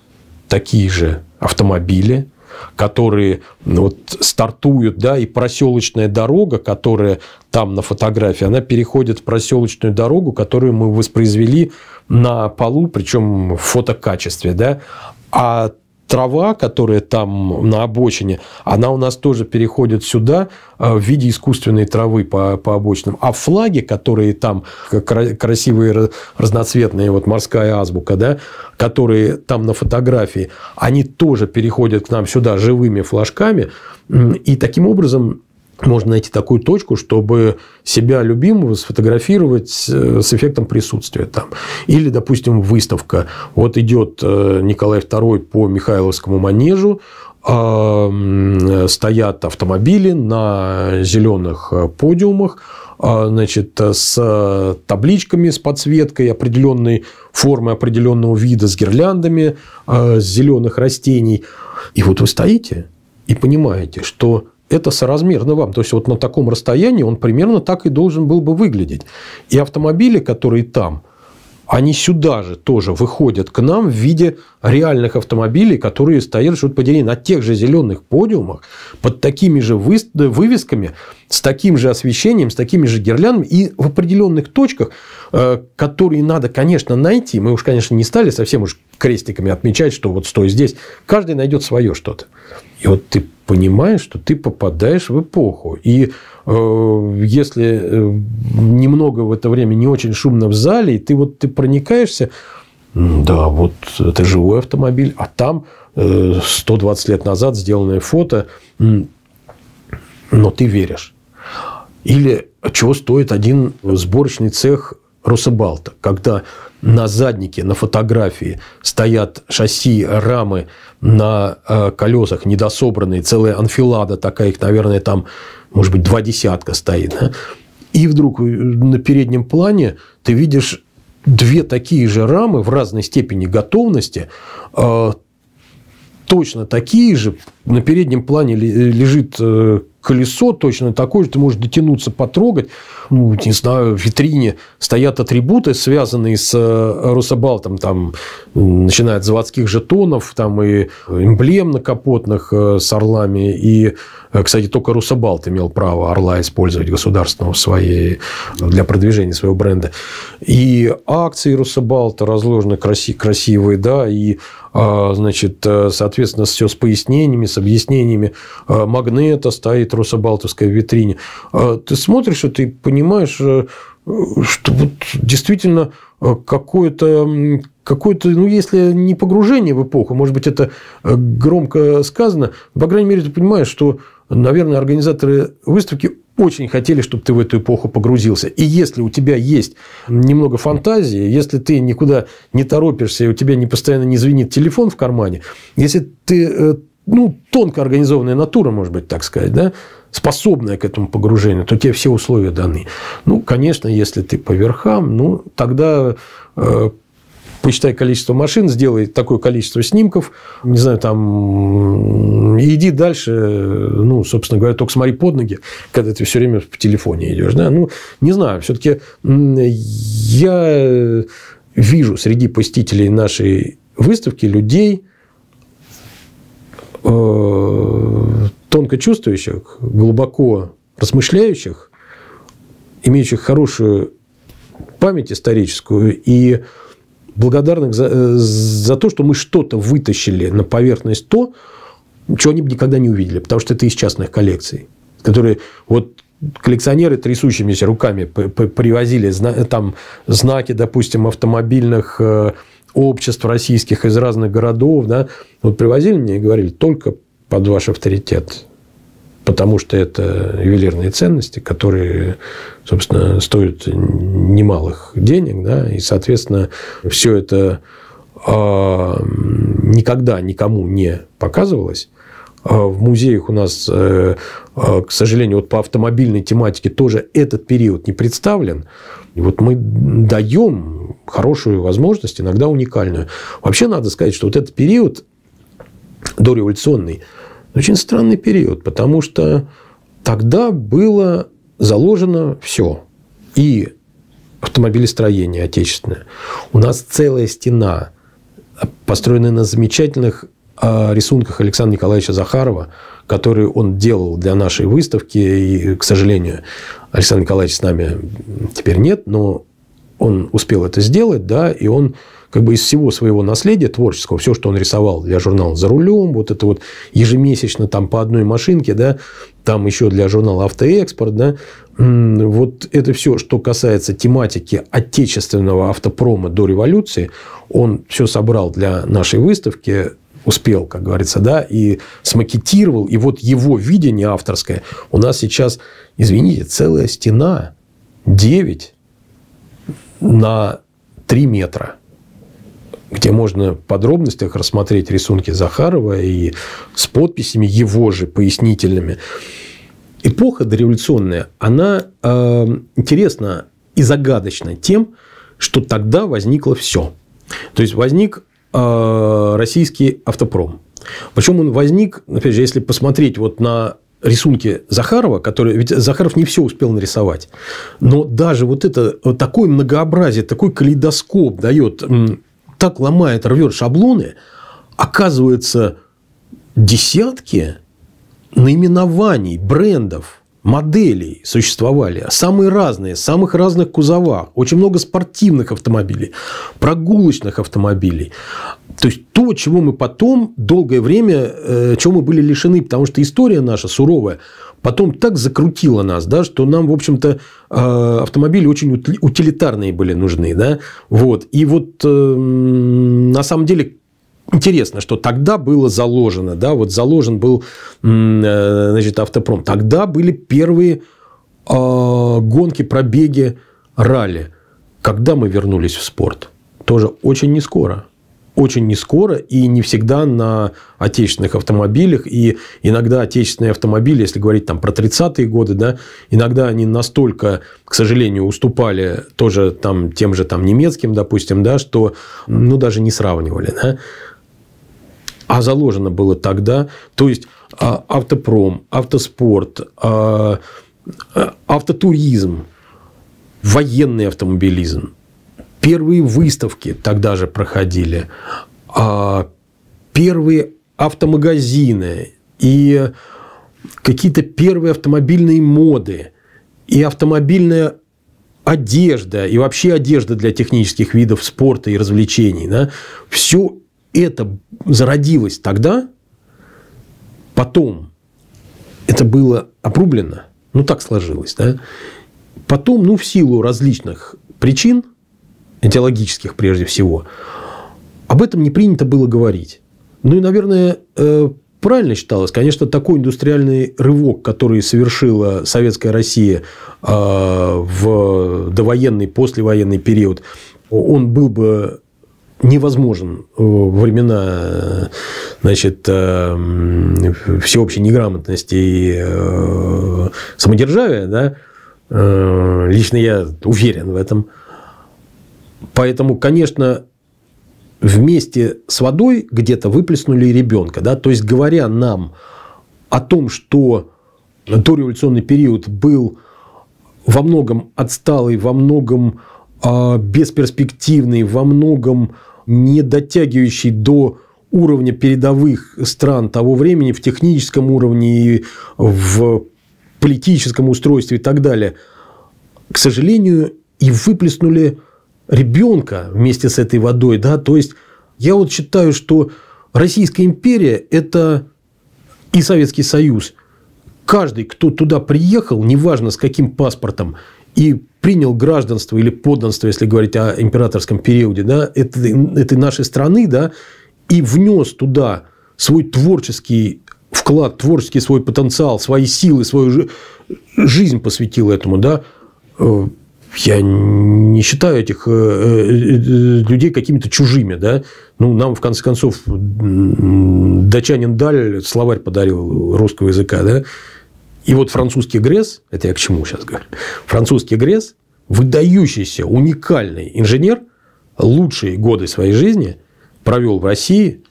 такие же автомобили – которые ну, вот стартуют, да, и проселочная дорога, которая там на фотографии, она переходит в проселочную дорогу, которую мы воспроизвели на полу, причем в фотокачестве, да, а трава, которая там на обочине, она у нас тоже переходит сюда э, в виде искусственной травы по, по обочинам. А флаги, которые там, красивые разноцветные, вот морская азбука, да, которые там на фотографии, они тоже переходят к нам сюда живыми флажками. И таким образом можно найти такую точку, чтобы себя любимого сфотографировать э, с эффектом присутствия там. Или, допустим, выставка. Вот идет э, Николай II по Михайловскому манежу, а, стоят автомобили на зеленых э, подиумах, а, значит, с табличками, с подсветкой определенной формы, определенного вида, с гирляндами с зеленых растений. И вот вы стоите и понимаете, что это соразмерно вам. То есть, вот на таком расстоянии он примерно так и должен был бы выглядеть. И автомобили, которые там, они сюда же тоже выходят к нам в виде реальных автомобилей, которые стоят, что подери, на тех же зеленых подиумах, под такими же вывесками, с таким же освещением, с такими же гирляндами и в определенных точках, э, которые надо, конечно, найти. Мы уж, конечно, не стали совсем уж крестиками отмечать, что вот стой здесь. Каждый найдет свое что-то. И вот ты понимаешь, что ты попадаешь в эпоху. И э, если э, немного в это время не очень шумно в зале, и ты вот ты проникаешься, да, вот это живой автомобиль, а там э, 120 лет назад сделанное фото, но ты веришь. Или чего стоит один сборочный цех Росабалта, когда на заднике, на фотографии стоят шасси, рамы на э, колесах недособранные, целая анфилада такая, их, наверное, там, может быть, два десятка стоит. Да? И вдруг э, на переднем плане ты видишь две такие же рамы в разной степени готовности, э, точно такие же, на переднем плане лежит колесо точно такое же, ты можешь дотянуться, потрогать ну, не знаю, в витрине стоят атрибуты, связанные с э, Рособалтом, там, начиная от заводских жетонов, там и эмблем на капотных э, с орлами, и, э, кстати, только Русабалт имел право орла использовать государственного своей, для продвижения своего бренда. И акции Русабалта разложены краси, красивые, да, и значит, соответственно, все с пояснениями, с объяснениями. магнита стоит Рособалтовская в витрине. Ты смотришь, и ты понимаешь, понимаешь, э, что вот действительно э, какое-то какое-то, ну, если не погружение в эпоху, может быть, это э, громко сказано, по крайней мере, ты понимаешь, что, наверное, организаторы выставки очень хотели, чтобы ты в эту эпоху погрузился. И если у тебя есть немного фантазии, если ты никуда не торопишься, и у тебя не постоянно не звенит телефон в кармане, если ты ну, тонко организованная натура, может быть, так сказать, да, способная к этому погружению, то тебе все условия даны. Ну, конечно, если ты по верхам, ну, тогда э, посчитай количество машин, сделай такое количество снимков, не знаю, там, иди дальше, ну, собственно говоря, только смотри под ноги, когда ты все время по телефоне идешь, да, ну, не знаю, все-таки я вижу среди посетителей нашей выставки людей, э тонко чувствующих, глубоко размышляющих, имеющих хорошую память историческую и благодарных за, за то, что мы что-то вытащили на поверхность то, чего они бы никогда не увидели, потому что это из частных коллекций, которые вот коллекционеры трясущимися руками привозили там знаки, допустим, автомобильных обществ российских из разных городов, да, вот привозили мне и говорили, только под ваш авторитет потому что это ювелирные ценности, которые, собственно, стоят немалых денег, да, и, соответственно, все это а, никогда никому не показывалось. А в музеях у нас, э, а, к сожалению, вот по автомобильной тематике тоже этот период не представлен. И вот мы даем хорошую возможность, иногда уникальную. Вообще надо сказать, что вот этот период дореволюционный – очень странный период, потому что тогда было заложено все. И автомобилестроение отечественное. У нас целая стена, построенная на замечательных а, рисунках Александра Николаевича Захарова, которые он делал для нашей выставки. И, к сожалению, Александр Николаевич с нами теперь нет, но он успел это сделать, да, и он как бы из всего своего наследия творческого, все, что он рисовал для журнала «За рулем», вот это вот ежемесячно там по одной машинке, да, там еще для журнала «Автоэкспорт», да, вот это все, что касается тематики отечественного автопрома до революции, он все собрал для нашей выставки, успел, как говорится, да, и смакетировал, и вот его видение авторское у нас сейчас, извините, целая стена 9 на 3 метра – где можно в подробностях рассмотреть рисунки Захарова и с подписями его же пояснительными. Эпоха дореволюционная, она э, интересна и загадочна тем, что тогда возникло все. То есть возник э, российский автопром. Причем он возник, опять же, если посмотреть вот на рисунки Захарова, которые, ведь Захаров не все успел нарисовать, но даже вот это вот такое многообразие, такой калейдоскоп дает так ломает, рвет шаблоны, оказывается, десятки наименований, брендов, моделей существовали. Самые разные, самых разных кузовах. Очень много спортивных автомобилей, прогулочных автомобилей. То есть, то, чего мы потом долгое время, э, чего мы были лишены, потому что история наша суровая – потом так закрутило нас, да, что нам, в общем-то, а, автомобили очень утилитарные были нужны. Да? Вот. И вот эм, на самом деле Интересно, что тогда было заложено, да, вот заложен был, э, значит, автопром. Тогда были первые а, гонки, пробеги, ралли. Когда мы вернулись в спорт? Тоже очень не скоро очень не скоро и не всегда на отечественных автомобилях. И иногда отечественные автомобили, если говорить там про 30-е годы, да, иногда они настолько, к сожалению, уступали тоже там, тем же там, немецким, допустим, да, что ну, даже не сравнивали. Да. А заложено было тогда. То есть, а, автопром, автоспорт, а, а, автотуризм, военный автомобилизм, Первые выставки тогда же проходили. А первые автомагазины и какие-то первые автомобильные моды и автомобильная одежда и вообще одежда для технических видов спорта и развлечений. Да? Все это зародилось тогда, потом это было обрублено, ну так сложилось, да? потом, ну в силу различных причин – идеологических прежде всего, об этом не принято было говорить. Ну и, наверное, э, правильно считалось. Конечно, такой индустриальный рывок, который совершила советская Россия э, в довоенный, послевоенный период, он был бы невозможен э, во времена значит, всеобщей неграмотности и самодержавия. Да? Лично я уверен в этом. Поэтому, конечно, вместе с водой где-то выплеснули ребенка. Да? То есть, говоря нам о том, что дореволюционный период был во многом отсталый, во многом э, бесперспективный, во многом не дотягивающий до уровня передовых стран того времени в техническом уровне и в политическом устройстве и так далее, к сожалению, и выплеснули ребенка вместе с этой водой, да, то есть я вот считаю, что Российская империя – это и Советский Союз. Каждый, кто туда приехал, неважно с каким паспортом, и принял гражданство или подданство, если говорить о императорском периоде, да, этой, этой нашей страны, да, и внес туда свой творческий вклад, творческий свой потенциал, свои силы, свою жизнь посвятил этому, да, э, я не считаю этих э, э, людей какими-то чужими, да. Ну, нам, в конце концов, дачанин Даль словарь подарил русского языка, да. И вот французский Гресс, это я к чему сейчас говорю, французский Гресс, выдающийся, уникальный инженер, лучшие годы своей жизни провел в России,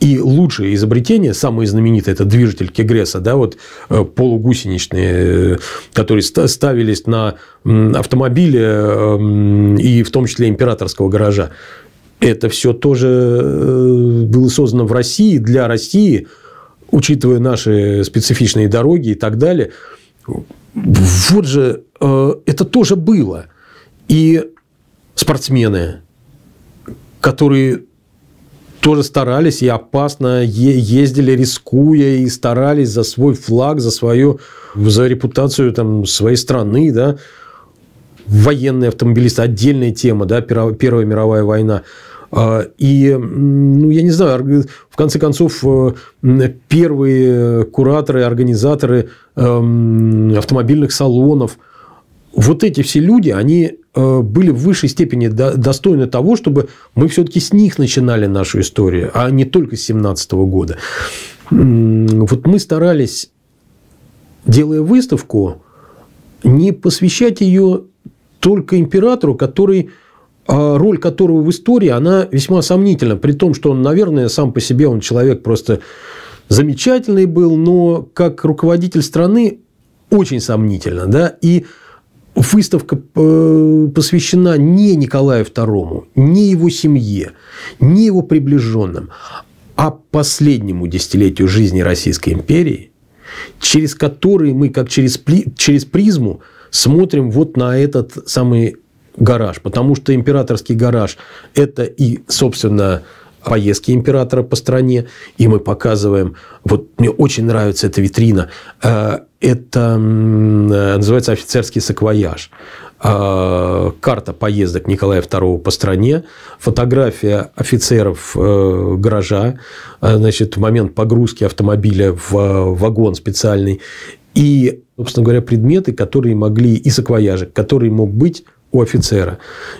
и лучшее изобретение, самое знаменитое, это движитель Кегресса, да, вот э, полугусеничные, э, которые ставились на автомобили э, и в том числе императорского гаража. Это все тоже было создано в России, для России, учитывая наши специфичные дороги и так далее. Вот же это тоже было. И спортсмены, которые тоже старались и опасно ездили, рискуя, и старались за свой флаг, за свою, за репутацию там, своей страны, да, военные автомобилисты, отдельная тема, да, Первая мировая война. А, и, ну, я не знаю, в конце концов, э, первые кураторы, организаторы эм, автомобильных салонов – вот эти все люди, они э, были в высшей степени достойны того, чтобы мы все-таки с них начинали нашу историю, а не только с 17 года. Вот мы старались, делая выставку, не посвящать ее только императору, который а, роль которого в истории, она весьма сомнительна, при том, что он, наверное, сам по себе, он человек просто замечательный был, но как руководитель страны очень сомнительно, да, и выставка э, посвящена не Николаю II, не его семье, не его приближенным, а последнему десятилетию жизни Российской империи, через который мы, как через, через призму, смотрим вот на этот самый гараж. Потому что императорский гараж – это и, собственно, поездки императора по стране, и мы показываем, вот мне очень нравится эта витрина, э, это э, называется офицерский саквояж. Э, карта поездок Николая II по стране, фотография офицеров гаража, значит, в момент погрузки автомобиля в вагон специальный, и, собственно говоря, предметы, которые могли, и саквояжи, который мог быть офицера.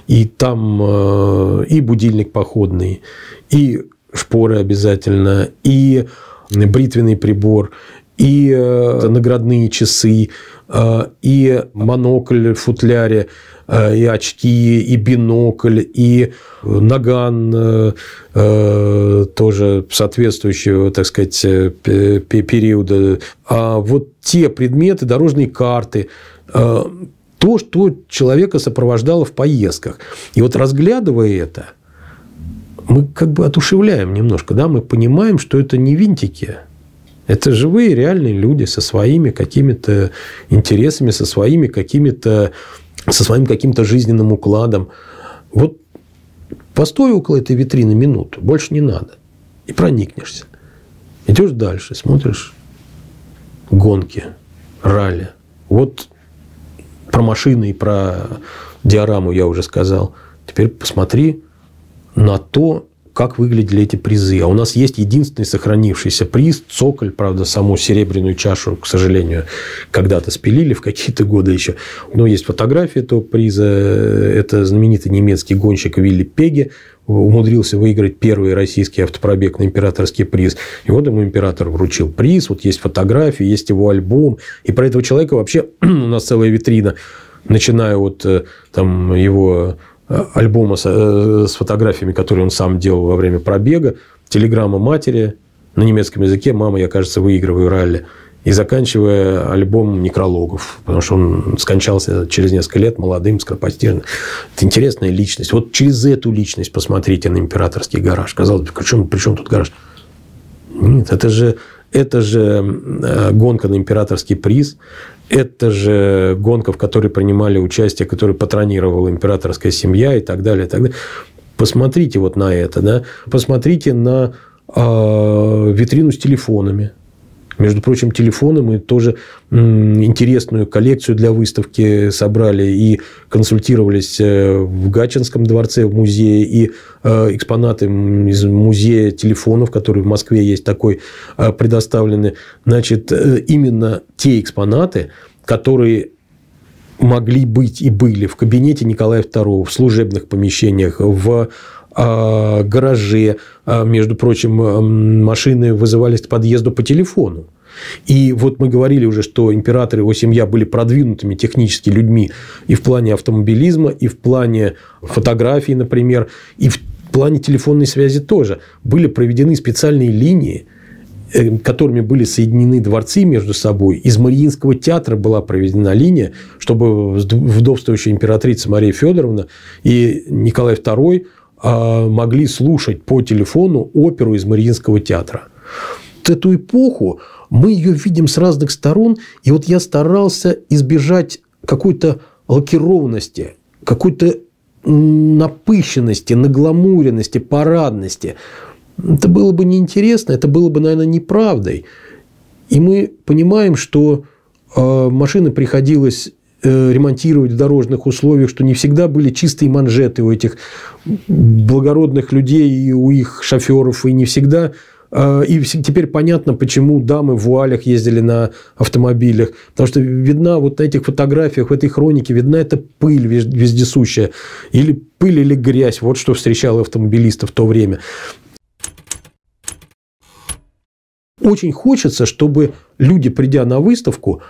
И там э, и будильник походный, и шпоры обязательно, и бритвенный прибор, и э, наградные часы, э, и монокль в футляре, и очки, и бинокль, и наган тоже соответствующего, так сказать, периода. А вот те предметы, дорожные карты, то, что человека сопровождало в поездках. И вот разглядывая это, мы как бы отушевляем немножко, да, мы понимаем, что это не винтики, это живые реальные люди со своими какими-то интересами, со своими какими-то со своим каким-то жизненным укладом. Вот постой около этой витрины минуту, больше не надо. И проникнешься. Идешь дальше, смотришь гонки, ралли. Вот про машины и про диораму я уже сказал. Теперь посмотри на то, как выглядели эти призы. А у нас есть единственный сохранившийся приз, цоколь, правда, саму серебряную чашу, к сожалению, когда-то спилили в какие-то годы еще. Но есть фотографии этого приза. Это знаменитый немецкий гонщик Вилли Пеге, умудрился выиграть первый российский автопробег на императорский приз. И вот ему император вручил приз, вот есть фотографии, есть его альбом. И про этого человека вообще у нас целая витрина, начиная от э, там, его Э, альбома с, э, с фотографиями, которые он сам делал во время пробега, телеграмма матери на немецком языке «Мама, я, кажется, выигрываю ралли», и заканчивая альбом некрологов, потому что он скончался через несколько лет молодым, скоропостижно. Это интересная личность. Вот через эту личность посмотрите на императорский гараж. Казалось бы, при чем, при чем тут гараж? Нет, это же, это же э, гонка на императорский приз, это же гонка, в которой принимали участие, которую патронировала императорская семья и так далее, и так далее. Посмотрите вот на это, да, посмотрите на э, витрину с телефонами, между прочим, телефоны мы тоже интересную коллекцию для выставки собрали и консультировались э, в Гачинском дворце, в музее, и э, экспонаты из музея телефонов, который в Москве есть такой, э, предоставлены. Значит, именно те экспонаты, которые могли быть и были в кабинете Николая II, в служебных помещениях, в а, гараже. А, между прочим, машины вызывались к подъезду по телефону. И вот мы говорили уже, что император и его семья были продвинутыми технически людьми и в плане автомобилизма, и в плане фотографии, например, и в плане телефонной связи тоже. Были проведены специальные линии, э, которыми были соединены дворцы между собой. Из Мариинского театра была проведена линия, чтобы вдовствующая императрица Мария Федоровна и Николай II а, могли слушать по телефону оперу из Мариинского театра. Вот эту эпоху мы ее видим с разных сторон, и вот я старался избежать какой-то лакированности, какой-то напыщенности, нагламуренности, парадности. Это было бы неинтересно, это было бы, наверное, неправдой. И мы понимаем, что а, машины приходилось Э, ремонтировать в дорожных условиях, что не всегда были чистые манжеты у этих благородных людей и у их шоферов, и не всегда а, и теперь понятно, почему дамы в вуалях ездили на автомобилях. Потому что видна вот на этих фотографиях, в этой хронике, видна эта пыль вездесущая. Или пыль, или грязь. Вот что встречало автомобилиста в то время. Очень хочется, чтобы люди, придя на выставку,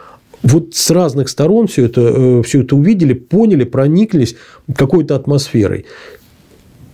вот с разных сторон все это, э, все это увидели, поняли, прониклись какой-то атмосферой.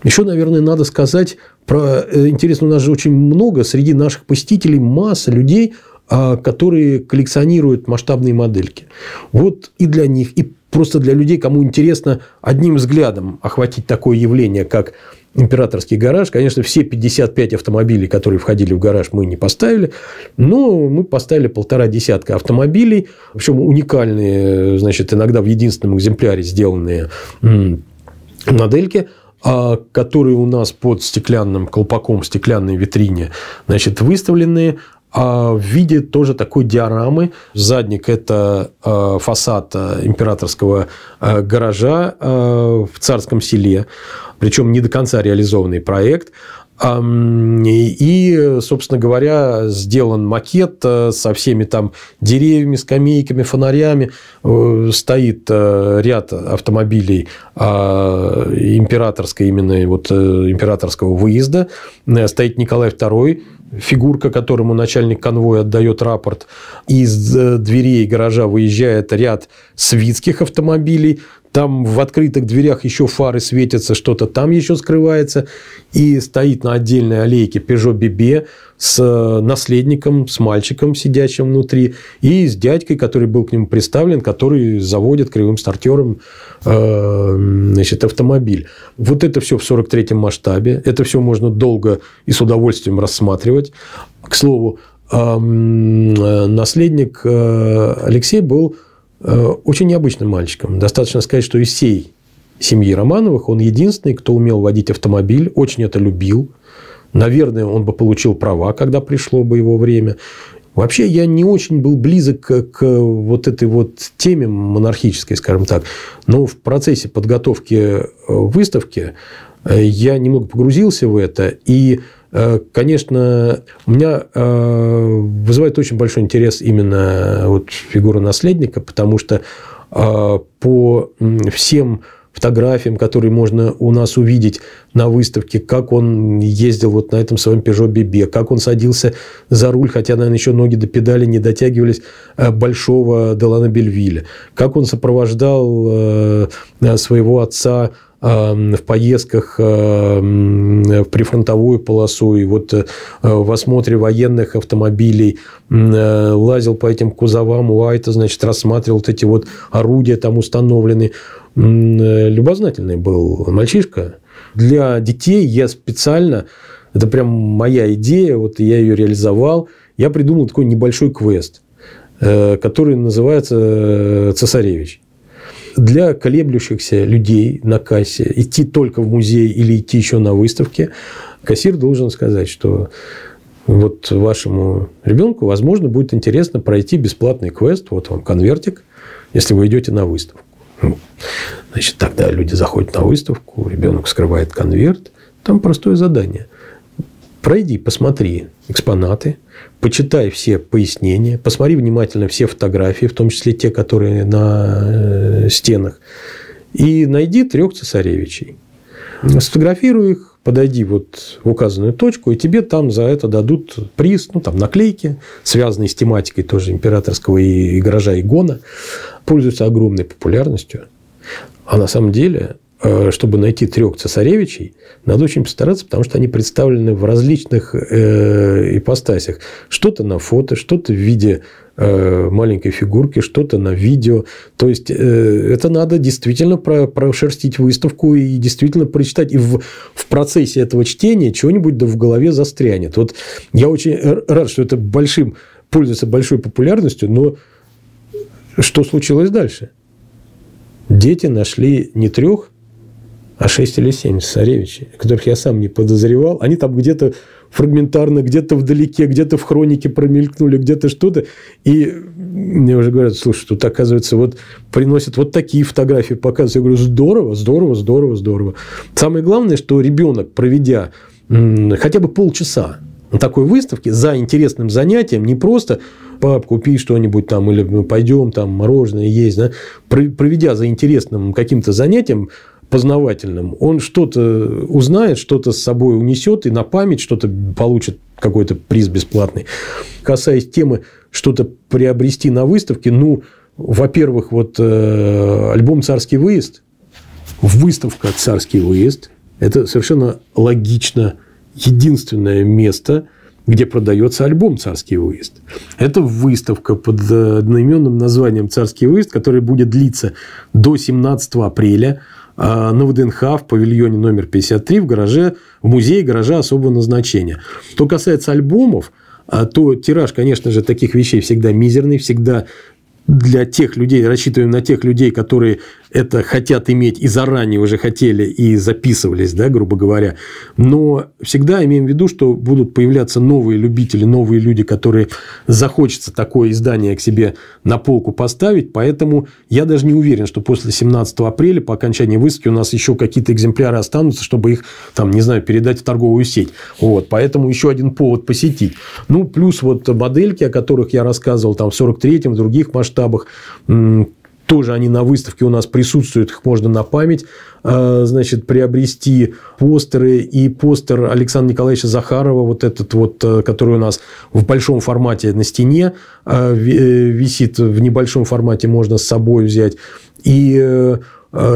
Еще, наверное, надо сказать про... Э, интересно, у нас же очень много среди наших посетителей масса людей, а, которые коллекционируют масштабные модельки. Вот и для них, и просто для людей, кому интересно одним взглядом охватить такое явление, как императорский гараж. Конечно, все 55 автомобилей, которые входили в гараж, мы не поставили. Но мы поставили полтора десятка автомобилей. в общем уникальные, значит, иногда в единственном экземпляре сделанные модельки а которые у нас под стеклянным колпаком в стеклянной витрине значит, выставленные. А в виде тоже такой диорамы. Задник – это э, фасад э, императорского э, гаража в Царском селе, причем не до конца реализованный проект. И, собственно говоря, сделан макет э, со всеми там деревьями, скамейками, фонарями. Э, стоит э, ряд автомобилей а, императорской, именно вот императорского выезда. Стоит Николай II, фигурка, которому начальник конвоя отдает рапорт. Из дверей гаража выезжает ряд свитских автомобилей там в открытых дверях еще фары светятся, что-то там еще скрывается, и стоит на отдельной аллейке Peugeot BB с э, наследником, с мальчиком, сидящим внутри, и с дядькой, который был к нему представлен, который заводит кривым стартером э, значит, автомобиль. Вот это все в 43-м масштабе, это все можно долго и с удовольствием рассматривать. К слову, э, наследник э, Алексей был Э, очень необычным мальчиком. Достаточно сказать, что из всей семьи Романовых он единственный, кто умел водить автомобиль, очень это любил. Наверное, он бы получил права, когда пришло бы его время. Вообще, я не очень был близок к, к вот этой вот теме монархической, скажем так. Но в процессе подготовки э, выставки э, я немного погрузился в это и Э, конечно, у меня э, вызывает очень большой интерес именно э, вот фигура наследника, потому что по всем фотографиям, которые можно у нас увидеть на выставке, как он ездил вот на этом своем Peugeot BB, как он садился за руль, хотя, наверное, еще ноги до педали не дотягивались большого Делана Бельвиля, как он сопровождал своего отца Э, в поездках в э, прифронтовую полосу и вот э, в осмотре военных автомобилей лазил по этим кузовам Уайта, значит, рассматривал вот эти вот орудия там установлены. Любознательный был мальчишка. Для детей я специально, это прям моя идея, вот я ее реализовал, я придумал такой небольшой квест, который называется «Цесаревич» для колеблющихся людей на кассе идти только в музей или идти еще на выставке, кассир должен сказать, что вот вашему ребенку, возможно, будет интересно пройти бесплатный квест, вот вам конвертик, если вы идете на выставку. Ну, значит, тогда люди заходят на выставку, ребенок скрывает конверт, там простое задание. Пройди, посмотри экспонаты, почитай все пояснения, посмотри внимательно все фотографии, в том числе те, которые на э, стенах, и найди трех цесаревичей. Сфотографируй их, подойди вот в указанную точку, и тебе там за это дадут приз, ну, там, наклейки, связанные с тематикой тоже императорского и, и гаража Игона, пользуются огромной популярностью. А на самом деле Э, чтобы найти трех цесаревичей, надо очень постараться, потому что они представлены в различных э, ипостасях. Что-то на фото, что-то в виде э, маленькой фигурки, что-то на видео. То есть, э, это надо действительно прошерстить выставку и действительно прочитать. И в, в процессе этого чтения чего-нибудь да в голове застрянет. Вот я очень рад, что это большим, пользуется большой популярностью, но что случилось дальше? Дети нашли не трех а шесть или семь царевичей, которых я сам не подозревал. Они там где-то фрагментарно, где-то вдалеке, где-то в хронике промелькнули, где-то что-то. И мне уже говорят, слушай, тут, оказывается, вот приносят вот такие фотографии, показывают. Я говорю, здорово, здорово, здорово, здорово. Самое главное, что ребенок, проведя хотя бы полчаса на такой выставке за интересным занятием, не просто пап, купи что-нибудь там, или пойдем там мороженое есть, да, проведя за интересным каким-то занятием, познавательным. Он что-то узнает, что-то с собой унесет и на память что-то получит, какой-то приз бесплатный. Касаясь темы что-то приобрести на выставке, ну, во-первых, вот э, альбом «Царский выезд», выставка «Царский выезд» – это совершенно логично единственное место, где продается альбом «Царский выезд». Это выставка под одноименным названием «Царский выезд», которая будет длиться до 17 апреля – а, на ВДНХ в павильоне номер 53 в гараже, в музее гаража особого назначения. Что касается альбомов, а, то тираж, конечно же, таких вещей всегда мизерный, всегда для тех людей, рассчитываем на тех людей, которые это хотят иметь и заранее уже хотели и записывались, да, грубо говоря. Но всегда имеем в виду, что будут появляться новые любители, новые люди, которые захочется такое издание к себе на полку поставить. Поэтому я даже не уверен, что после 17 апреля по окончании выставки у нас еще какие-то экземпляры останутся, чтобы их, там, не знаю, передать в торговую сеть. Вот. Поэтому еще один повод посетить. Ну, плюс вот модельки, о которых я рассказывал там в 43-м, в других масштабах, тоже они на выставке у нас присутствуют, их можно на память э, значит, приобрести постеры. И постер Александра Николаевича Захарова, вот этот вот, э, который у нас в большом формате на стене э, висит, в небольшом формате можно с собой взять. И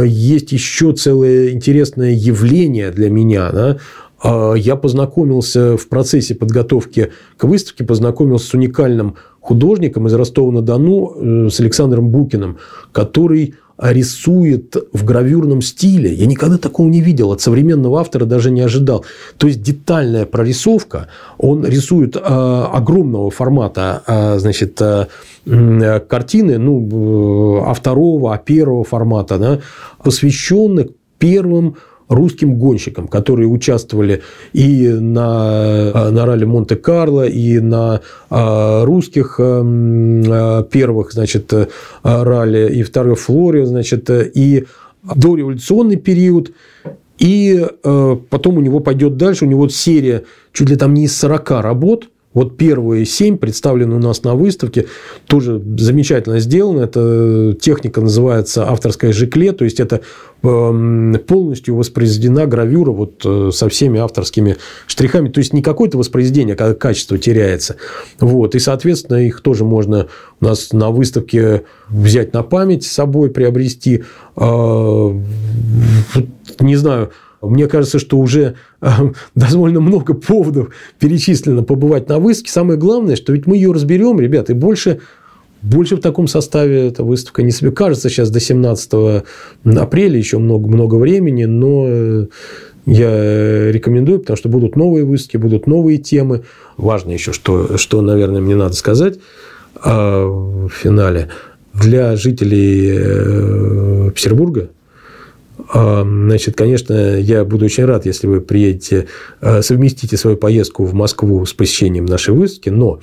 есть еще целое интересное явление для меня. Да? Я познакомился в процессе подготовки к выставке, познакомился с уникальным художником из Ростова-на-Дону э, с Александром Букиным, который рисует в гравюрном стиле. Я никогда такого не видел, от современного автора даже не ожидал. То есть детальная прорисовка, он рисует э, огромного формата э, значит, э, э картины, ну, э, а второго, а первого формата, да, посвященных первым русским гонщикам, которые участвовали и на, э, на ралли Монте-Карло, и на э, русских эм, э, первых, значит, ралли, и второй Флоре, значит, и дореволюционный период, и потом у него пойдет дальше, у него серия чуть ли там не из 40 работ – вот первые семь представлены у нас на выставке, тоже замечательно сделано. Эта э, техника называется авторское жикле, то есть это эм, полностью воспроизведена гравюра вот э, со всеми авторскими штрихами. То есть не какое-то воспроизведение, а качество теряется. Вот. И, соответственно, их тоже можно у нас на выставке взять на память с собой, приобрести. А, не знаю, мне кажется, что уже э, довольно много поводов перечислено побывать на выставке. Самое главное, что ведь мы ее разберем, ребят, и больше больше в таком составе эта выставка не себе кажется. Сейчас до 17 апреля еще много-много времени, но э, я рекомендую, потому что будут новые выставки, будут новые темы. Важно еще, что, что наверное, мне надо сказать э, в финале. Для жителей Петербурга а, значит, конечно, я буду очень рад, если вы приедете, а, совместите свою поездку в Москву с посещением нашей выставки, но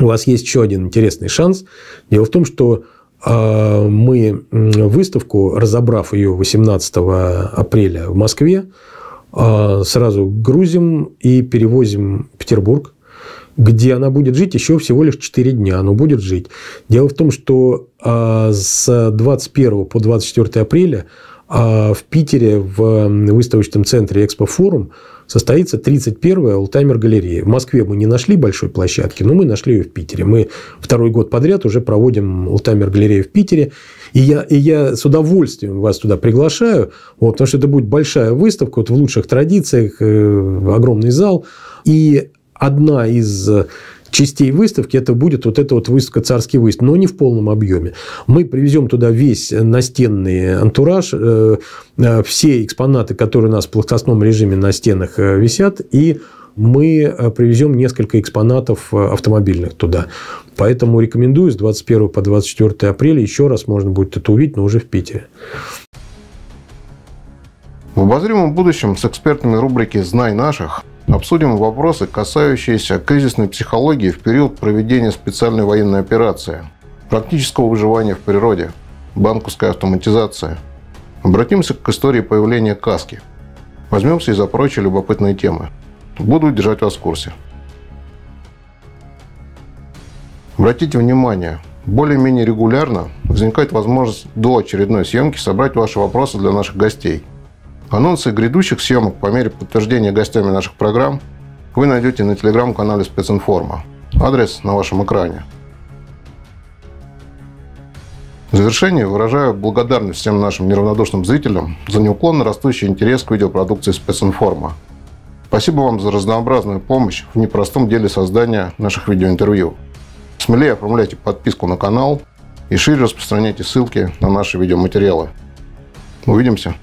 у вас есть еще один интересный шанс. Дело в том, что а, мы выставку, разобрав ее 18 апреля в Москве, сразу грузим и перевозим в Петербург, где она будет жить еще всего лишь 4 дня. Но будет жить. Дело в том, что с 21 по 24 апреля а в Питере в выставочном центре «Экспофорум» состоится 31-я Олтаймер-галерея. В Москве мы не нашли большой площадки, но мы нашли ее в Питере. Мы второй год подряд уже проводим Олтаймер-галерею в Питере. И я, и я с удовольствием вас туда приглашаю, вот, потому что это будет большая выставка вот, в лучших традициях, э, огромный зал. И одна из частей выставки, это будет вот эта вот выставка «Царский выезд», но не в полном объеме. Мы привезем туда весь настенный антураж, э, э, все экспонаты, которые у нас в плоскостном режиме на стенах э, висят, и мы привезем несколько экспонатов автомобильных туда. Поэтому рекомендую с 21 по 24 апреля еще раз можно будет это увидеть, но уже в Питере. В обозримом будущем с экспертами рубрики «Знай наших» обсудим вопросы, касающиеся кризисной психологии в период проведения специальной военной операции, практического выживания в природе, банковской автоматизации. Обратимся к истории появления каски. Возьмемся и за прочие любопытные темы. Буду держать вас в курсе. Обратите внимание, более-менее регулярно возникает возможность до очередной съемки собрать ваши вопросы для наших гостей – Анонсы грядущих съемок по мере подтверждения гостями наших программ вы найдете на телеграм-канале «Специнформа». Адрес на вашем экране. В завершение выражаю благодарность всем нашим неравнодушным зрителям за неуклонно растущий интерес к видеопродукции «Специнформа». Спасибо вам за разнообразную помощь в непростом деле создания наших видеоинтервью. Смелее оформляйте подписку на канал и шире распространяйте ссылки на наши видеоматериалы. Увидимся!